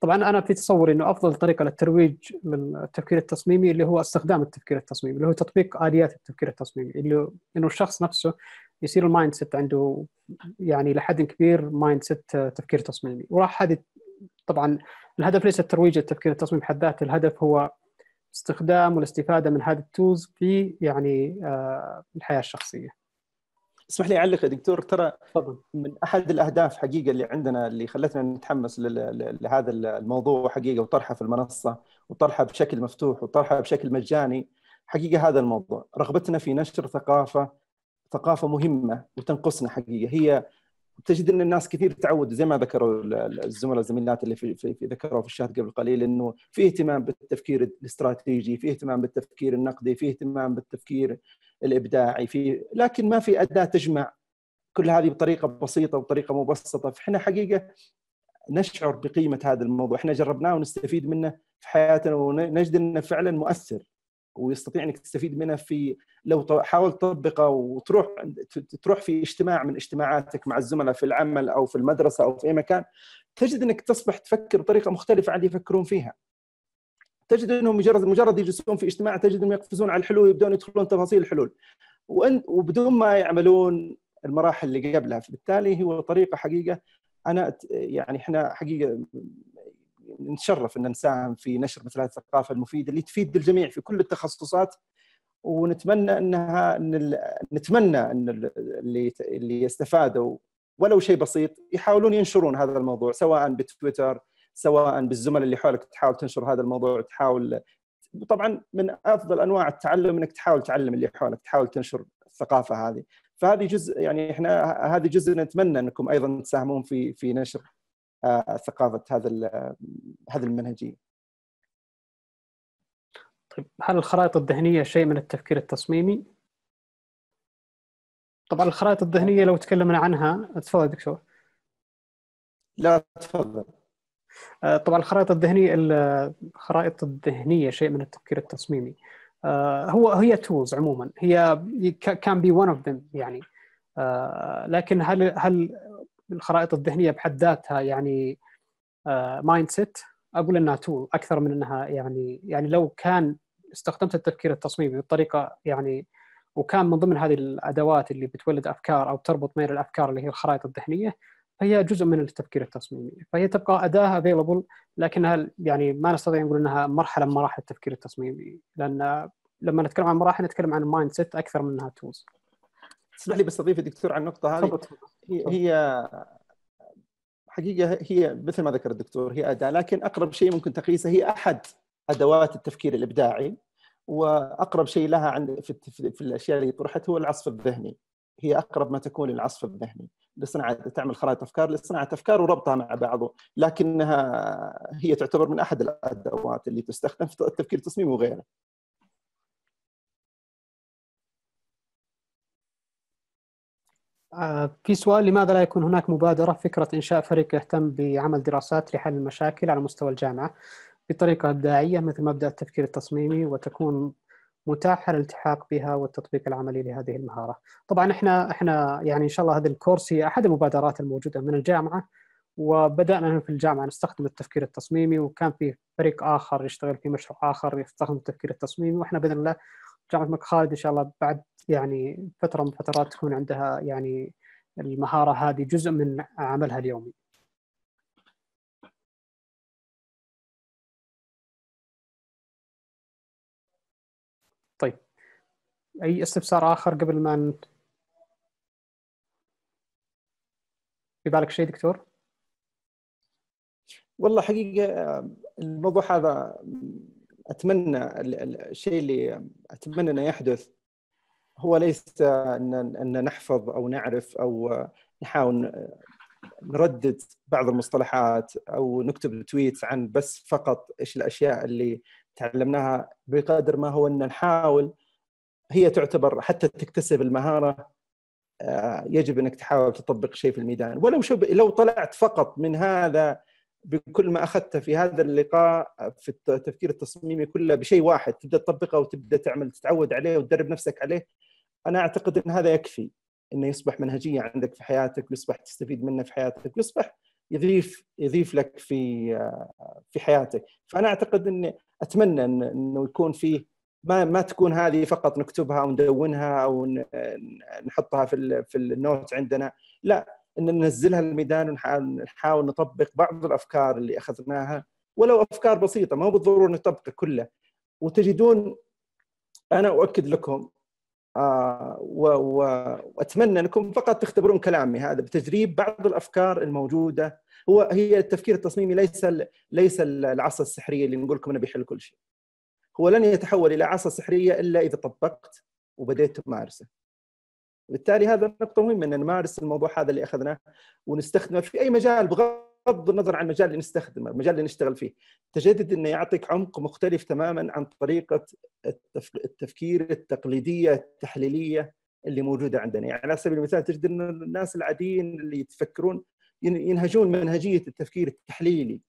طبعا انا في تصوري انه افضل طريقه للترويج للتفكير التصميمي اللي هو استخدام التفكير التصميمي اللي هو تطبيق اليات التفكير التصميمي اللي انه الشخص نفسه يصير المايند سيت عنده يعني لحد كبير مايند سيت آه، تفكير تصميمي وراح هذه طبعا الهدف ليس ترويج التفكير التصميمي بحد ذاته الهدف هو استخدام والاستفاده من هذه التولز في يعني آه، الحياه الشخصيه. اسمح لي اعلق يا دكتور ترى طبعا. من احد الاهداف حقيقه اللي عندنا اللي خلتنا نتحمس لهذا الموضوع حقيقه وطرحه في المنصه وطرحه بشكل مفتوح وطرحه بشكل مجاني حقيقه هذا الموضوع رغبتنا في نشر ثقافه ثقافه مهمه وتنقصنا حقيقه هي تجد ان الناس كثير تعود زي ما ذكروا الزملاء الزميلات اللي في, في, في ذكروا في الشات قبل قليل انه في اهتمام بالتفكير الاستراتيجي، في اهتمام بالتفكير النقدي، في اهتمام بالتفكير الابداعي، في لكن ما في اداه تجمع كل هذه بطريقه بسيطه وطريقه مبسطه، فاحنا حقيقه نشعر بقيمه هذا الموضوع، احنا جربناه ونستفيد منه في حياتنا ونجد انه فعلا مؤثر ويستطيع انك تستفيد منها في لو حاولت تطبقه وتروح تروح في اجتماع من اجتماعاتك مع الزملاء في العمل او في المدرسه او في اي مكان تجد انك تصبح تفكر بطريقه مختلفه عن اللي يفكرون فيها. تجد انهم مجرد مجرد يجلسون في اجتماع تجد انهم يقفزون على الحلول ويبدون يدخلون تفاصيل الحلول. وبدون ما يعملون المراحل اللي قبلها، فبالتالي هو طريقه حقيقه انا يعني احنا حقيقه نتشرف ان نساهم في نشر مثل هذه الثقافه المفيده اللي تفيد الجميع في كل التخصصات ونتمنى انها إن نتمنى ان اللي اللي يستفادوا ولو شيء بسيط يحاولون ينشرون هذا الموضوع سواء بتويتر سواء بالزملاء اللي حولك تحاول تنشر هذا الموضوع تحاول طبعا من افضل انواع التعلم انك تحاول تعلم اللي حولك تحاول تنشر الثقافه هذه فهذه جزء يعني احنا هذه جزء نتمنى انكم ايضا تساهمون في في نشر آه، ثقافه هذا آه، هذه المنهجيه. طيب هل الخرائط الذهنيه شيء من التفكير التصميمي؟ طبعا الخرائط الذهنيه لو تكلمنا عنها تفضل دكتور. لا تفضل. آه، طبعا الخرائط الذهنيه الخرائط الذهنيه شيء من التفكير التصميمي. هو هي تولز عموما هي كان بي ون اوف ذم يعني لكن هل هل الخرائط الذهنيه بحد ذاتها يعني مايند آه، سيت اقول انها تول اكثر من انها يعني يعني لو كان استخدمت التفكير التصميمي بطريقه يعني وكان من ضمن هذه الادوات اللي بتولد افكار او تربط بين الافكار اللي هي الخرائط الذهنيه فهي جزء من التفكير التصميمي فهي تبقى اداه افيلبل لكنها يعني ما نستطيع نقول انها مرحله من مراحل التفكير التصميمي لان لما نتكلم عن مراحل نتكلم عن مايند سيت اكثر من انها تولز تسمح لي بس اضيف دكتور على النقطه هذه هي هي حقيقه هي مثل ما ذكر الدكتور هي اداه لكن اقرب شيء ممكن تقيسه هي احد ادوات التفكير الابداعي واقرب شيء لها عند في, في, في الاشياء اللي طرحت هو العصف الذهني هي اقرب ما تكون للعصف الذهني لصناعه تعمل خرائط افكار لصناعه افكار وربطها مع بعضه لكنها هي تعتبر من احد الادوات اللي تستخدم في التفكير التصميمي وغيره آه، في سؤال لماذا لا يكون هناك مبادرة فكرة إنشاء فريق يهتم بعمل دراسات لحل المشاكل على مستوى الجامعة بطريقة إبداعية مثل مبدأ التفكير التصميمي وتكون متاحة الالتحاق بها والتطبيق العملي لهذه المهارة. طبعا احنا احنا يعني ان شاء الله هذا الكورس هي احد المبادرات الموجودة من الجامعة وبدأنا في الجامعة نستخدم التفكير التصميمي وكان في فريق آخر يشتغل في مشروع آخر يستخدم التفكير التصميمي وإحنا بإذن الله جامعة الملك خالد إن شاء الله بعد يعني فتره من فترات تكون عندها يعني المهاره هذه جزء من عملها اليومي طيب اي استفسار اخر قبل ما ن... في بالك شيء دكتور؟ والله حقيقه الموضوع هذا اتمنى الشيء اللي اتمنى انه يحدث هو ليس ان ان نحفظ او نعرف او نحاول نردد بعض المصطلحات او نكتب تويتس عن بس فقط ايش الاشياء اللي تعلمناها بقدر ما هو ان نحاول هي تعتبر حتى تكتسب المهاره آه، يجب انك تحاول تطبق شيء في الميدان ولو شب... لو طلعت فقط من هذا بكل ما اخذته في هذا اللقاء في التفكير التصميمي كله بشيء واحد تبدا تطبقه وتبدا تعمل تتعود عليه وتدرب نفسك عليه انا اعتقد ان هذا يكفي انه يصبح منهجيه عندك في حياتك ويصبح تستفيد منه في حياتك ويصبح يضيف يضيف لك في آه، في حياتك فانا اعتقد اني اتمنى انه يكون فيه ما ما تكون هذه فقط نكتبها وندونها او نحطها في في النوت عندنا لا ان ننزلها الميدان ونحاول نطبق بعض الافكار اللي اخذناها ولو افكار بسيطه ما هو بالضروره نطبقها كله وتجدون انا اؤكد لكم آه، واتمنى انكم فقط تختبرون كلامي هذا بتجريب بعض الافكار الموجوده هو هي التفكير التصميمي ليس ليس العصا السحريه اللي نقول لكم انه بيحل كل شيء. هو لن يتحول الى عصا سحريه الا اذا طبقت وبديت تمارسه. بالتالي هذا نقطه مهمه ان نمارس الموضوع هذا اللي اخذناه ونستخدمه في اي مجال بغض بغض النظر عن المجال اللي نستخدمه المجال اللي نشتغل فيه تجدد انه يعطيك عمق مختلف تماما عن طريقه التفكير التقليديه التحليليه اللي موجوده عندنا يعني على سبيل المثال تجد ان الناس العاديين اللي يتفكرون ينهجون منهجيه التفكير التحليلي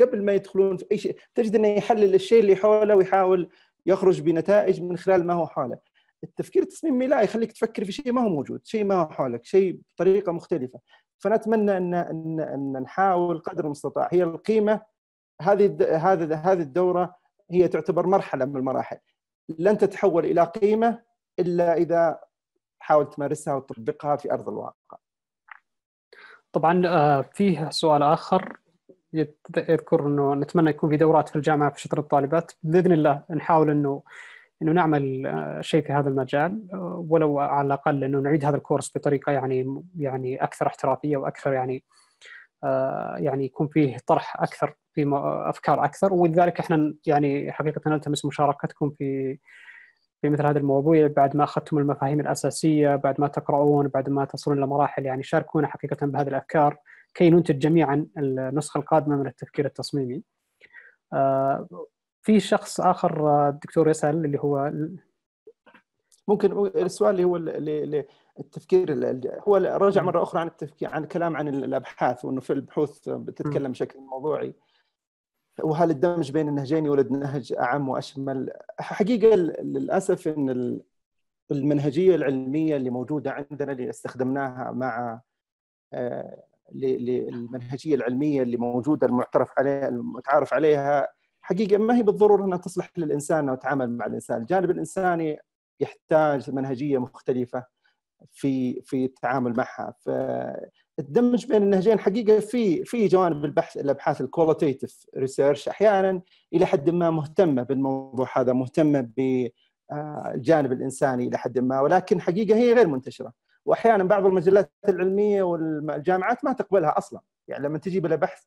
قبل ما يدخلون في اي شيء تجد انه يحلل الشيء اللي حوله ويحاول يخرج بنتائج من خلال ما هو حوله التفكير التصميمي لا يخليك تفكر في شيء ما هو موجود شيء ما هو حولك شيء بطريقه مختلفه فنتمنى ان ان ان نحاول قدر المستطاع هي القيمه هذه هذه هذه الدوره هي تعتبر مرحله من المراحل لن تتحول الى قيمه الا اذا حاولت تمارسها وتطبقها في ارض الواقع. طبعا آه، فيه سؤال اخر يذكر انه نتمنى يكون في دورات في الجامعه في شطر الطالبات باذن الله نحاول انه انه نعمل آه، شيء في هذا المجال آه، ولو على الاقل انه نعيد هذا الكورس بطريقه يعني يعني اكثر احترافيه واكثر يعني آه، يعني يكون فيه طرح اكثر في افكار اكثر ولذلك احنا يعني حقيقه نلتمس مشاركتكم في في مثل هذه المواضيع يعني بعد ما اخذتم المفاهيم الاساسيه بعد ما تقرؤون بعد ما تصلون لمراحل يعني شاركونا حقيقه بهذه الافكار كي ننتج جميعا النسخه القادمه من التفكير التصميمي في شخص اخر آه، الدكتور يسال اللي هو ممكن السؤال اللي هو اللي التفكير هو رجع مره اخرى عن التفكير عن الكلام عن الابحاث وانه في البحوث بتتكلم بشكل موضوعي وهل الدمج بين النهجين يولد نهج اعم واشمل حقيقه للاسف ان المنهجيه العلميه اللي موجوده عندنا اللي استخدمناها مع آه، للمنهجيه العلميه اللي موجوده المعترف عليها المتعارف عليها حقيقه ما هي بالضروره انها تصلح للانسان او تعامل مع الانسان، الجانب الانساني يحتاج منهجيه مختلفه في في التعامل معها، فالدمج بين النهجين حقيقه في في جوانب البحث الابحاث الكواليتيف ريسيرش احيانا الى حد ما مهتمه بالموضوع هذا، مهتمه بالجانب آه، الانساني الى حد ما، ولكن حقيقه هي غير منتشره، واحيانا بعض المجلات العلميه والجامعات ما تقبلها اصلا، يعني لما تجي بلا بحث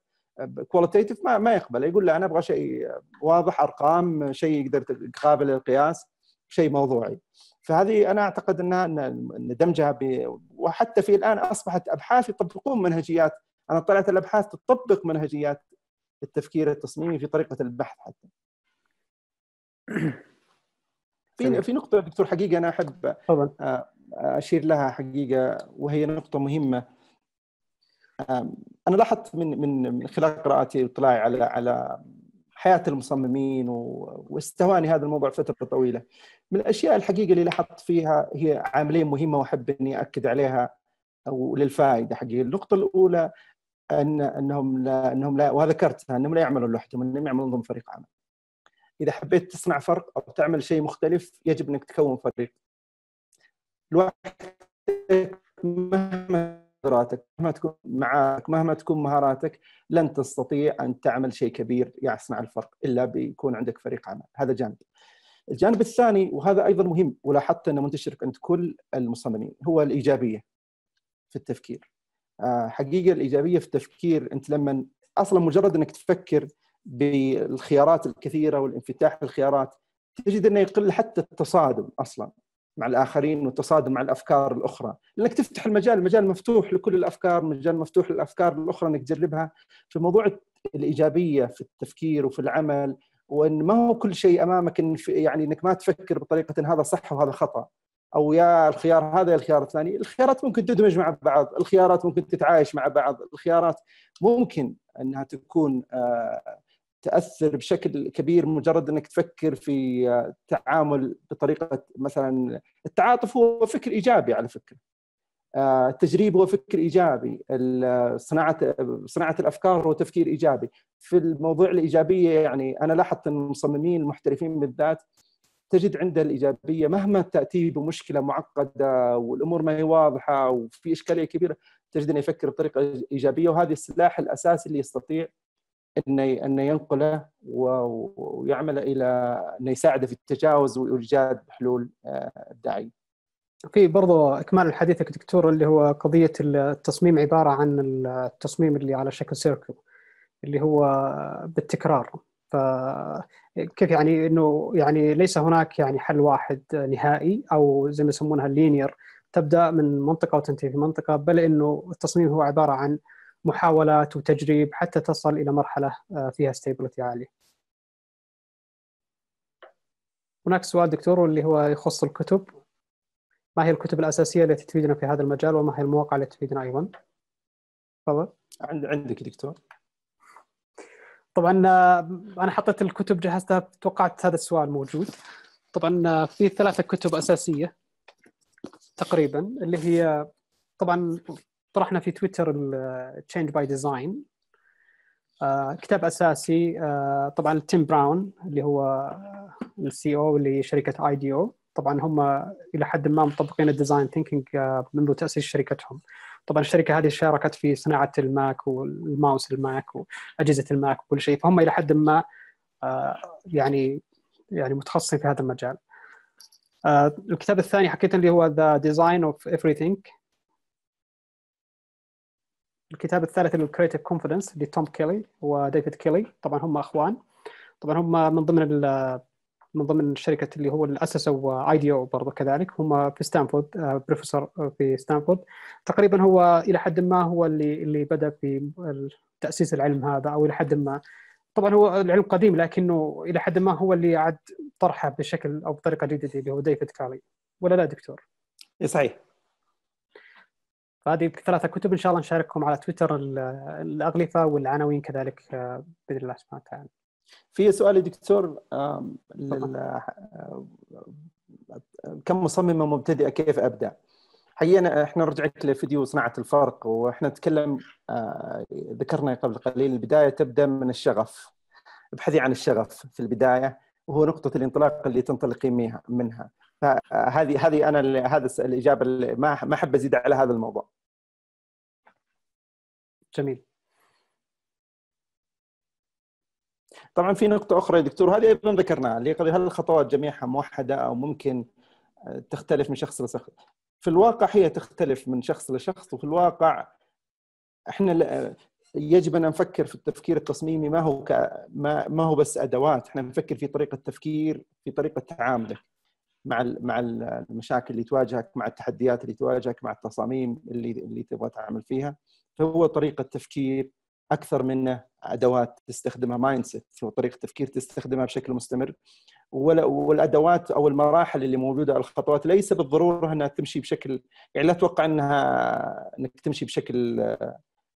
كواليتيتيف ما, ما يقبل يقول لا انا ابغى شيء واضح ارقام شيء يقدر قابل للقياس شيء موضوعي فهذه انا اعتقد انها ان دمجها ب... وحتى في الان اصبحت ابحاث يطبقون منهجيات انا طلعت الابحاث تطبق منهجيات التفكير التصميمي في طريقه البحث حتى. في في نقطه دكتور حقيقه انا احب آه، اشير لها حقيقه وهي نقطه مهمه انا لاحظت من من من خلال قراءتي واطلاعي على على حياه المصممين واستواني هذا الموضوع فتره طويله من الاشياء الحقيقه اللي لاحظت فيها هي عاملين مهمه واحب اني اكد عليها وللفائده حقيقه النقطه الاولى ان انهم لا انهم لا وذكرتها انهم لا يعملون لوحدهم انهم يعملون ضمن فريق عمل. اذا حبيت تصنع فرق او تعمل شيء مختلف يجب انك تكون فريق. لوحدك مهما قدراتك مهما تكون معك مهما تكون مهاراتك لن تستطيع ان تعمل شيء كبير يصنع الفرق الا بيكون عندك فريق عمل هذا جانب الجانب الثاني وهذا ايضا مهم ولاحظت انه منتشر عند كل المصممين هو الايجابيه في التفكير آه، حقيقه الايجابيه في التفكير انت لما اصلا مجرد انك تفكر بالخيارات الكثيره والانفتاح للخيارات تجد انه يقل حتى التصادم اصلا مع الاخرين والتصادم مع الافكار الاخرى لانك تفتح المجال المجال مفتوح لكل الافكار مجال مفتوح للافكار الاخرى انك تجربها في موضوع الايجابيه في التفكير وفي العمل وان ما هو كل شيء امامك إن يعني انك ما تفكر بطريقه إن هذا صح وهذا خطا او يا الخيار هذا يا الخيار الثاني، الخيارات ممكن تدمج مع بعض، الخيارات ممكن تتعايش مع بعض، الخيارات ممكن انها تكون آه تاثر بشكل كبير مجرد انك تفكر في آه، تعامل بطريقه مثلا التعاطف هو فكر ايجابي على فكره آه، التجريب هو فكر ايجابي صناعه صناعه الافكار هو تفكير ايجابي في الموضوع الايجابيه يعني انا لاحظت ان المصممين المحترفين بالذات تجد عند الايجابيه مهما تاتي بمشكله معقده والامور ما هي واضحه وفي اشكاليه كبيره تجد انه يفكر بطريقه ايجابيه وهذا السلاح الاساسي اللي يستطيع انه انه ينقله ويعمل الى انه يساعده في التجاوز وايجاد حلول ابداعيه. آه، في برضو اكمال حديثك دكتور اللي هو قضيه التصميم عباره عن التصميم اللي على شكل سيركل اللي هو بالتكرار فكيف يعني انه يعني ليس هناك يعني حل واحد نهائي او زي ما يسمونها لينير تبدا من منطقه وتنتهي في منطقه بل انه التصميم هو عباره عن محاولات وتجريب حتى تصل الى مرحله آه، فيها ستيبلتي عاليه. هناك سؤال دكتور واللي هو يخص الكتب ما هي الكتب الاساسيه التي تفيدنا في هذا المجال وما هي المواقع التي تفيدنا ايضا؟ تفضل عندك دكتور طبعا آه، انا حطيت الكتب جهزتها توقعت هذا السؤال موجود طبعا آه، في ثلاثه كتب اساسيه تقريبا اللي هي طبعا طرحنا في تويتر تشينج باي ديزاين كتاب اساسي آه، طبعا تيم براون اللي هو السي e او لشركه اي دي او طبعا هم الى حد ما مطبقين الديزاين ثينكينج منذ تاسيس شركتهم طبعا الشركه هذه شاركت في صناعه الماك والماوس الماك واجهزه الماك وكل شيء فهم الى حد ما آه، يعني يعني متخصصين في هذا المجال آه، الكتاب الثاني حكيت اللي هو ذا ديزاين اوف everything الكتاب الثالث اللي هو كريتيف كونفدنس لتوم كيلي وديفيد كيلي طبعا هم اخوان طبعا هم من ضمن من ضمن الشركه اللي هو اللي اسسوا اي دي او برضه كذلك هم في ستانفورد آه، بروفيسور في ستانفورد تقريبا هو الى حد ما هو اللي اللي بدا في تاسيس العلم هذا او الى حد ما طبعا هو العلم قديم لكنه الى حد ما هو اللي عاد طرحه بشكل او بطريقه جديده اللي هو ديفيد كالي ولا لا دكتور؟ إيه، صحيح فهذه ثلاثة كتب إن شاء الله نشارككم على تويتر الأغلفة والعناوين كذلك آه، بإذن الله سبحانه وتعالى في سؤال دكتور آه، آه، كم مصممة مبتدئة كيف أبدأ؟ حقيقة احنا رجعت لفيديو صناعة الفرق واحنا نتكلم ذكرنا قبل قليل البداية تبدأ من الشغف ابحثي عن الشغف في البداية هو نقطه الانطلاق اللي تنطلقين منها منها فهذه هذه انا هذا الاجابه ما ما احب ازيد على هذا الموضوع جميل طبعا في نقطة أخرى يا دكتور هذه أيضا ذكرناها اللي قضية هل الخطوات جميعها موحدة أو ممكن آه، تختلف من شخص لشخص؟ في الواقع هي تختلف من شخص لشخص وفي الواقع احنا يجب ان نفكر في التفكير التصميمي ما هو ك... ما... ما هو بس ادوات احنا نفكر في طريقه تفكير في طريقه تعاملك مع ال... مع المشاكل اللي تواجهك مع التحديات اللي تواجهك مع التصاميم اللي اللي تبغى تعمل فيها فهو طريقه تفكير اكثر منه ادوات تستخدمها مايند سيت هو طريقه تفكير تستخدمها بشكل مستمر والادوات او المراحل اللي موجوده على الخطوات ليس بالضروره انها تمشي بشكل يعني لا اتوقع انها انك تمشي بشكل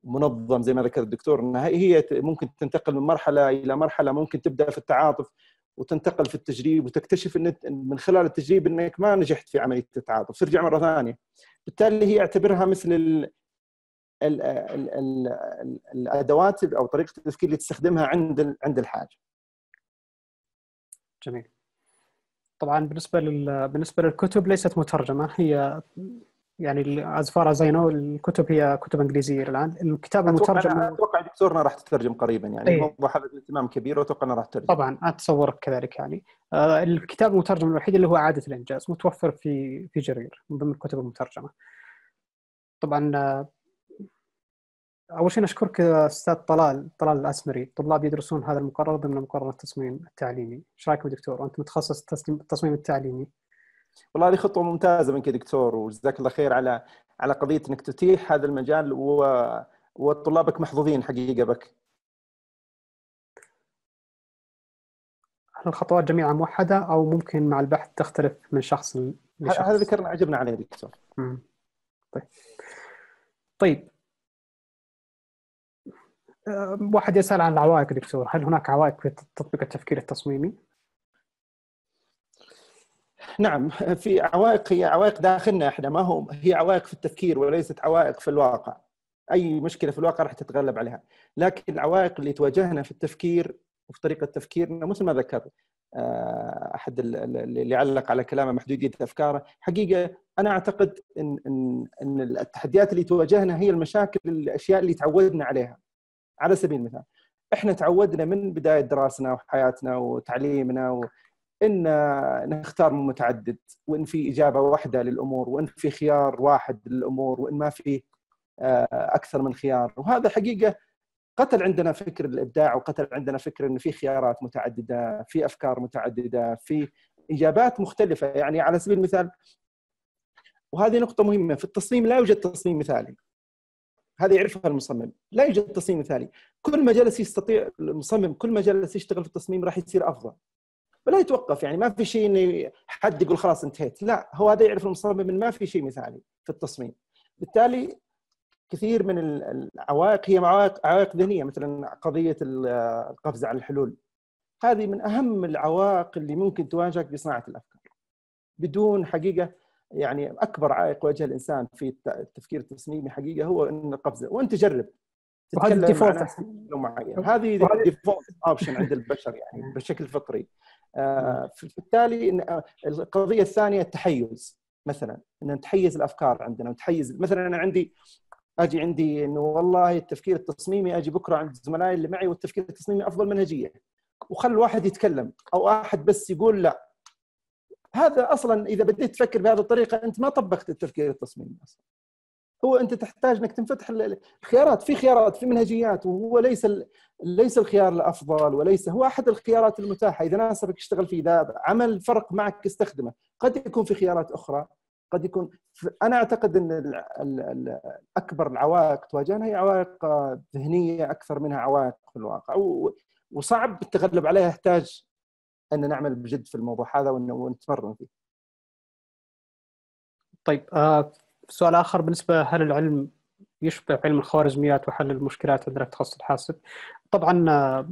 منظم زي ما ذكر الدكتور انها هي ممكن تنتقل من مرحله الى مرحله ممكن تبدا في التعاطف وتنتقل في التجريب وتكتشف ان من خلال التجريب انك ما نجحت في عمليه التعاطف ترجع مره ثانيه بالتالي هي اعتبرها مثل الـ الـ الـ الـ الـ الادوات او طريقه التفكير اللي تستخدمها عند عند الحاجه. جميل. طبعا بالنسبه بالنسبه للكتب ليست مترجمه هي يعني از فار از اي نو الكتب هي كتب انجليزيه الان الكتاب المترجم اتوقع دكتورنا راح تترجم قريبا يعني إيه؟ هذا اهتمام كبير واتوقع انها راح تترجم طبعا اتصور كذلك يعني آه الكتاب المترجم الوحيد اللي هو عاده الانجاز متوفر في في جرير من ضمن الكتب المترجمه طبعا آه، اول شيء نشكرك استاذ طلال طلال الاسمري طلاب يدرسون هذا المقرر ضمن مقرر التصميم التعليمي ايش رايك دكتور وانت متخصص التصميم التعليمي والله هذه خطوه ممتازه منك يا دكتور وجزاك الله خير على على قضيه انك تتيح هذا المجال و... وطلابك محظوظين حقيقه بك. الخطوات جميعا موحده او ممكن مع البحث تختلف من شخص لشخص؟ هذا ذكرنا عجبنا عليه دكتور. مم. طيب طيب أه، واحد يسال عن العوائق دكتور هل هناك عوائق في تطبيق التفكير التصميمي؟ نعم في عوائق هي عوائق داخلنا احنا ما هو هي عوائق في التفكير وليست عوائق في الواقع اي مشكله في الواقع راح تتغلب عليها لكن العوائق اللي تواجهنا في التفكير وفي طريقه تفكيرنا مثل ما ذكرت آه، احد اللي علق على كلامه محدوديه افكاره حقيقه انا اعتقد ان ان ان التحديات اللي تواجهنا هي المشاكل الاشياء اللي تعودنا عليها على سبيل المثال احنا تعودنا من بدايه دراسنا وحياتنا وتعليمنا ان نختار من متعدد وان في اجابه واحده للامور وان في خيار واحد للامور وان ما في آه، اكثر من خيار وهذا حقيقه قتل عندنا فكر الابداع وقتل عندنا فكر ان في خيارات متعدده في افكار متعدده في اجابات مختلفه يعني على سبيل المثال وهذه نقطه مهمه في التصميم لا يوجد تصميم مثالي هذا يعرفها المصمم لا يوجد تصميم مثالي كل ما جلس يستطيع المصمم كل ما جلس يشتغل في التصميم راح يصير افضل فلا يتوقف يعني ما في شيء انه حد يقول خلاص انتهيت لا هو هذا يعرف المصمم ان ما في شيء مثالي في التصميم بالتالي كثير من العوائق هي عوائق عوائق ذهنيه مثلا قضيه القفز على الحلول هذه من اهم العوائق اللي ممكن تواجهك في صناعه الافكار بدون حقيقه يعني اكبر عائق واجه الانسان في التفكير التصميمي حقيقه هو ان القفزه وانت جرب وهذا الديفولت معين هذه ديفولت اوبشن عند البشر يعني بشكل فطري نعم. آه، فبالتالي آه، القضيه الثانيه التحيز مثلا ان نتحيز الافكار عندنا نتحيز مثلا انا عندي اجي عندي انه والله التفكير التصميمي اجي بكره عند زملائي اللي معي والتفكير التصميمي افضل منهجيه وخل واحد يتكلم او احد بس يقول لا هذا اصلا اذا بديت تفكر بهذه الطريقه انت ما طبقت التفكير التصميمي اصلا هو انت تحتاج انك تنفتح الخيارات في خيارات في منهجيات وهو ليس ليس الخيار الافضل وليس هو احد الخيارات المتاحه اذا ناسبك اشتغل فيه اذا عمل فرق معك استخدمه قد يكون في خيارات اخرى قد يكون انا اعتقد ان اكبر العوائق تواجهنا هي عوائق ذهنيه اكثر منها عوائق في الواقع وصعب التغلب عليها يحتاج ان نعمل بجد في الموضوع هذا ونتمرن فيه. طيب آه، سؤال اخر بالنسبه هل العلم يشبه علم الخوارزميات وحل المشكلات عندنا في تخصص الحاسب طبعا آه،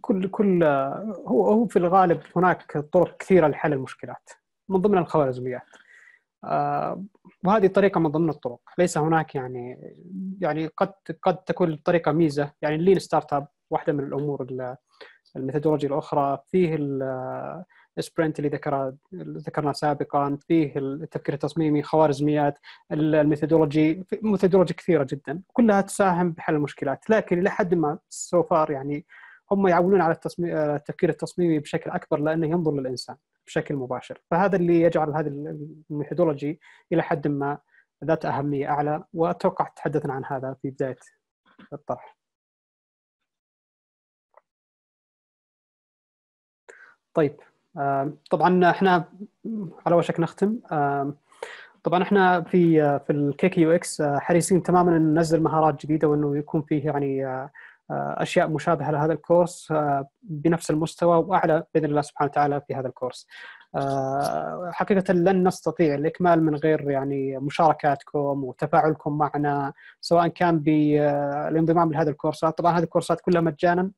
كل كل آه، هو هو في الغالب هناك طرق كثيره لحل المشكلات من ضمن الخوارزميات آه، وهذه طريقه من ضمن الطرق ليس هناك يعني يعني قد قد تكون الطريقه ميزه يعني اللين ستارت اب واحده من الامور الميثودولوجيا الاخرى فيه سبرنت اللي ذكرها ذكرناه سابقا فيه التفكير التصميمي خوارزميات الميثودولوجي ميثودولوجي كثيره جدا كلها تساهم بحل المشكلات لكن الى حد ما سو فار يعني هم يعولون على التصميم آه، التفكير التصميمي بشكل اكبر لانه ينظر للانسان بشكل مباشر فهذا اللي يجعل هذه الميثودولوجي الى حد ما ذات اهميه اعلى واتوقع تحدثنا عن هذا في بدايه الطرح طيب طبعا احنا على وشك نختم طبعا احنا في في الكي يو اكس آه، حريصين تماما ان ننزل مهارات جديده وانه يكون فيه يعني آه، آه، اشياء مشابهه لهذا الكورس بنفس المستوى واعلى باذن الله سبحانه وتعالى في هذا الكورس. حقيقه لن نستطيع الاكمال من غير يعني مشاركاتكم وتفاعلكم معنا سواء كان بالانضمام لهذه الكورسات، طبعا هذه الكورسات كلها مجانا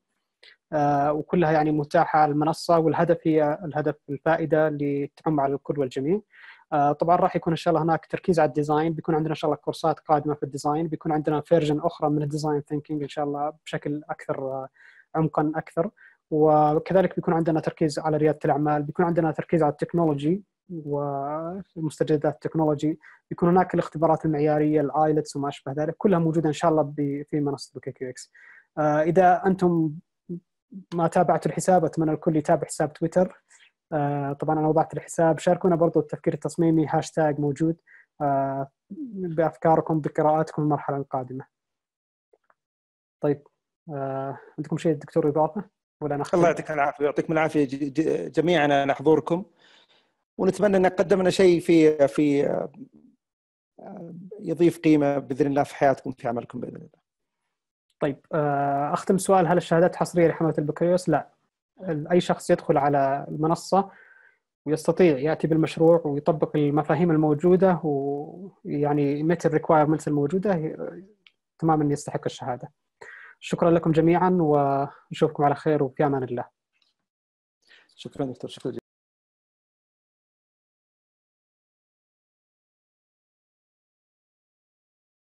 آه، وكلها يعني متاحه على المنصه والهدف هي الهدف الفائده اللي تعم على الكل والجميع آه، طبعا راح يكون ان شاء الله هناك تركيز على الديزاين بيكون عندنا ان شاء الله كورسات قادمه في الديزاين بيكون عندنا فيرجن اخرى من الديزاين ثينكينج ان شاء الله بشكل اكثر آه، عمقا اكثر وكذلك بيكون عندنا تركيز على رياده الاعمال بيكون عندنا تركيز على التكنولوجي ومستجدات التكنولوجي بيكون هناك الاختبارات المعياريه الايلتس وما اشبه ذلك كلها موجوده ان شاء الله في منصه كيو اكس اذا انتم ما تابعتوا الحساب اتمنى الكل يتابع حساب تويتر آه طبعا انا وضعت الحساب شاركونا برضو التفكير التصميمي هاشتاج موجود آه بافكاركم بقراءاتكم المرحله القادمه طيب آه عندكم شيء دكتور اضافه ولا انا الله يعطيك العافيه ويعطيكم العافيه جميعا على حضوركم ونتمنى ان قدمنا شيء في في آه، يضيف قيمه باذن الله في حياتكم في عملكم باذن الله طيب آه، اختم سؤال هل الشهادات حصريه لحمله البكالوريوس؟ لا اي شخص يدخل على المنصه ويستطيع ياتي بالمشروع ويطبق المفاهيم الموجوده ويعني ميت الريكوايرمنتس الموجوده تماما يستحق الشهاده. شكرا لكم جميعا ونشوفكم على خير وفي امان الله. شكرا دكتور شكرا